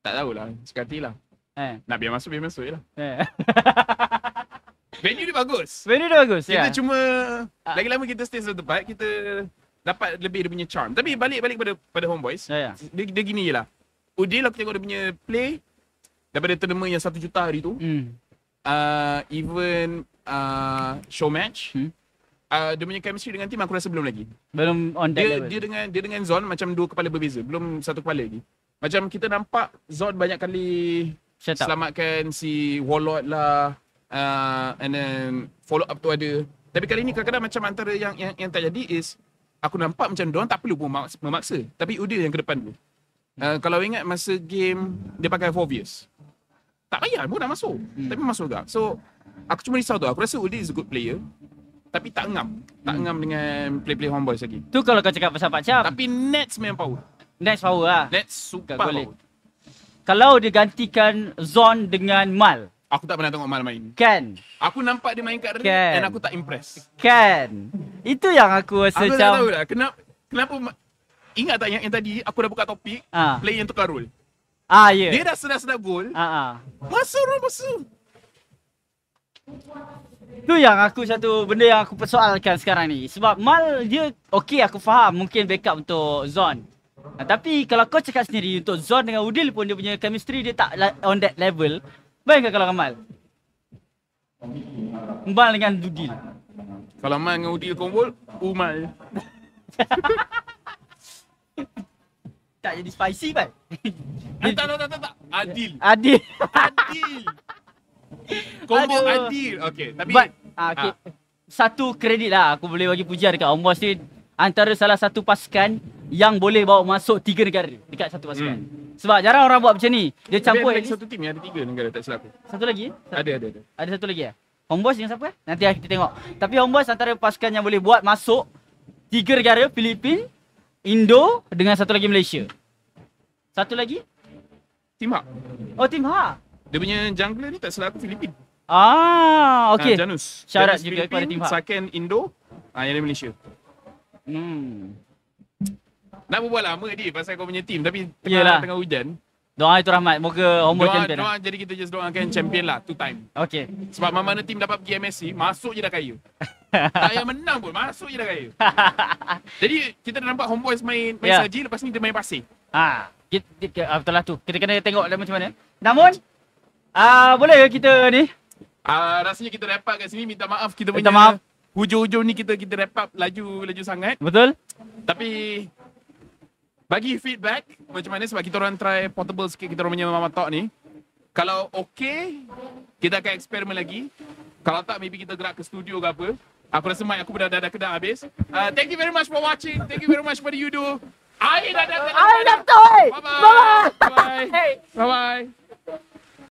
Tak tahulah, sekali lah. Eh. Nak biar masuk, biar masuk je lah. Eh. venue dia bagus. Venue dia bagus, Kita yeah. cuma, ha. lagi lama kita stay satu tempat, kita dapat lebih dia punya charm. Tapi balik-balik pada pada homeboys, yeah, yeah. Dia, dia gini je lah. Udil lah aku tengok dia punya play, daripada tournament yang satu juta hari tu, mm uh, even uh, show match hmm? Uh, dia punya chemistry dengan team aku rasa belum lagi. Belum on that dia, level. Dia dengan dia dengan Zon macam dua kepala berbeza. Belum satu kepala lagi. Macam kita nampak Zon banyak kali Set up. selamatkan si Warlord lah. Uh, and then follow up tu ada. Tapi kali ni kadang-kadang macam antara yang, yang yang tak jadi is aku nampak macam Don tak perlu pun memaksa. Tapi Udil yang ke depan tu. Uh, kalau ingat masa game dia pakai Fovius tak payah pun nak masuk. Hmm. Tapi masuk juga. So aku cuma risau tu. Aku rasa Uldi is a good player. Tapi tak ngam. Tak hmm. ngam dengan play-play homeboys lagi. Tu kalau kau cakap pasal Pak Cam. Tapi Nets main power. Nets power lah. Nets super power. Boleh. Kalau dia gantikan Zon dengan Mal. Aku tak pernah tengok Mal main. Kan. Aku nampak dia main kat Rene Can. and aku tak impress. Kan. Itu yang aku rasa aku macam. Aku tak tahu lah. Kenapa, kenapa Ingat tak yang, yang tadi aku dah buka topik ha. Ah. play yang tukar role. Ah, Yeah. Dia dah senap-senap bowl. Ah, ah. Masuk, orang masuk. Tu yang aku satu benda yang aku persoalkan sekarang ni. Sebab Mal dia, okey aku faham. Mungkin backup untuk Zon. Nah, tapi kalau kau cakap sendiri untuk Zon dengan Udil pun dia punya chemistry dia tak on that level. Bayangkan kalau Mal. Mal dengan Udil. Kalau Mal dengan Udil kumpul, Umal. tak jadi spicy kan? Tak, tak, tak, tak, tak. Adil. Adil. Adil. Combo adil. Okay, tapi... But, uh, okay. Uh. Satu kredit lah aku boleh bagi pujian dekat Bos ni. Antara salah satu pasukan yang boleh bawa masuk tiga negara dekat satu pasukan. Hmm. Sebab jarang orang buat macam ni. Dia campur ada satu tim yang ada tiga negara tak silap Satu lagi? Satu. Ada ada ada. Ada satu lagi ya. Eh? Om Bos yang siapa Nanti kita tengok. Tapi Om Bos antara pasukan yang boleh buat masuk tiga negara Filipina, Indo dengan satu lagi Malaysia. Satu lagi? Tim Hak. Oh, Tim Hak. Dia punya jungler ni tak salah aku Filipin. Ah, ah okey. Uh, Janus. Syarat Janus juga Filipin, kepada Tim Hak. Second Indo, uh, yang dari Malaysia. Hmm. Nak berbual lama dia pasal kau punya tim, tapi tengah Yelah. tengah hujan. Doa itu rahmat. Moga Homer champion. Doa lah. jadi kita just doakan champion lah. Two time. Okay. Sebab mana-mana team dapat pergi MSC, masuk je dah kaya. tak payah menang pun masuk je dah kaya jadi kita dah nampak homeboys main main yeah. saji lepas ni dia main pasir ha kita ah, betul lah tu kita kena tengok dia lah macam mana namun ah uh, boleh ke kita ni ah uh, rasanya kita wrap up kat sini minta maaf kita punya minta maaf hujung-hujung ni kita kita wrap laju laju sangat betul tapi bagi feedback macam mana sebab kita orang try portable sikit kita orang punya mama talk ni kalau okey kita akan eksperimen lagi kalau tak maybe kita gerak ke studio ke apa Aku rasa mic aku dah, dah, dah kena habis. Uh, thank you very much for watching. Thank you very much for you do. I dah dah dah. Eh. I dah tahu. Bye bye. Bye bye. Bye bye.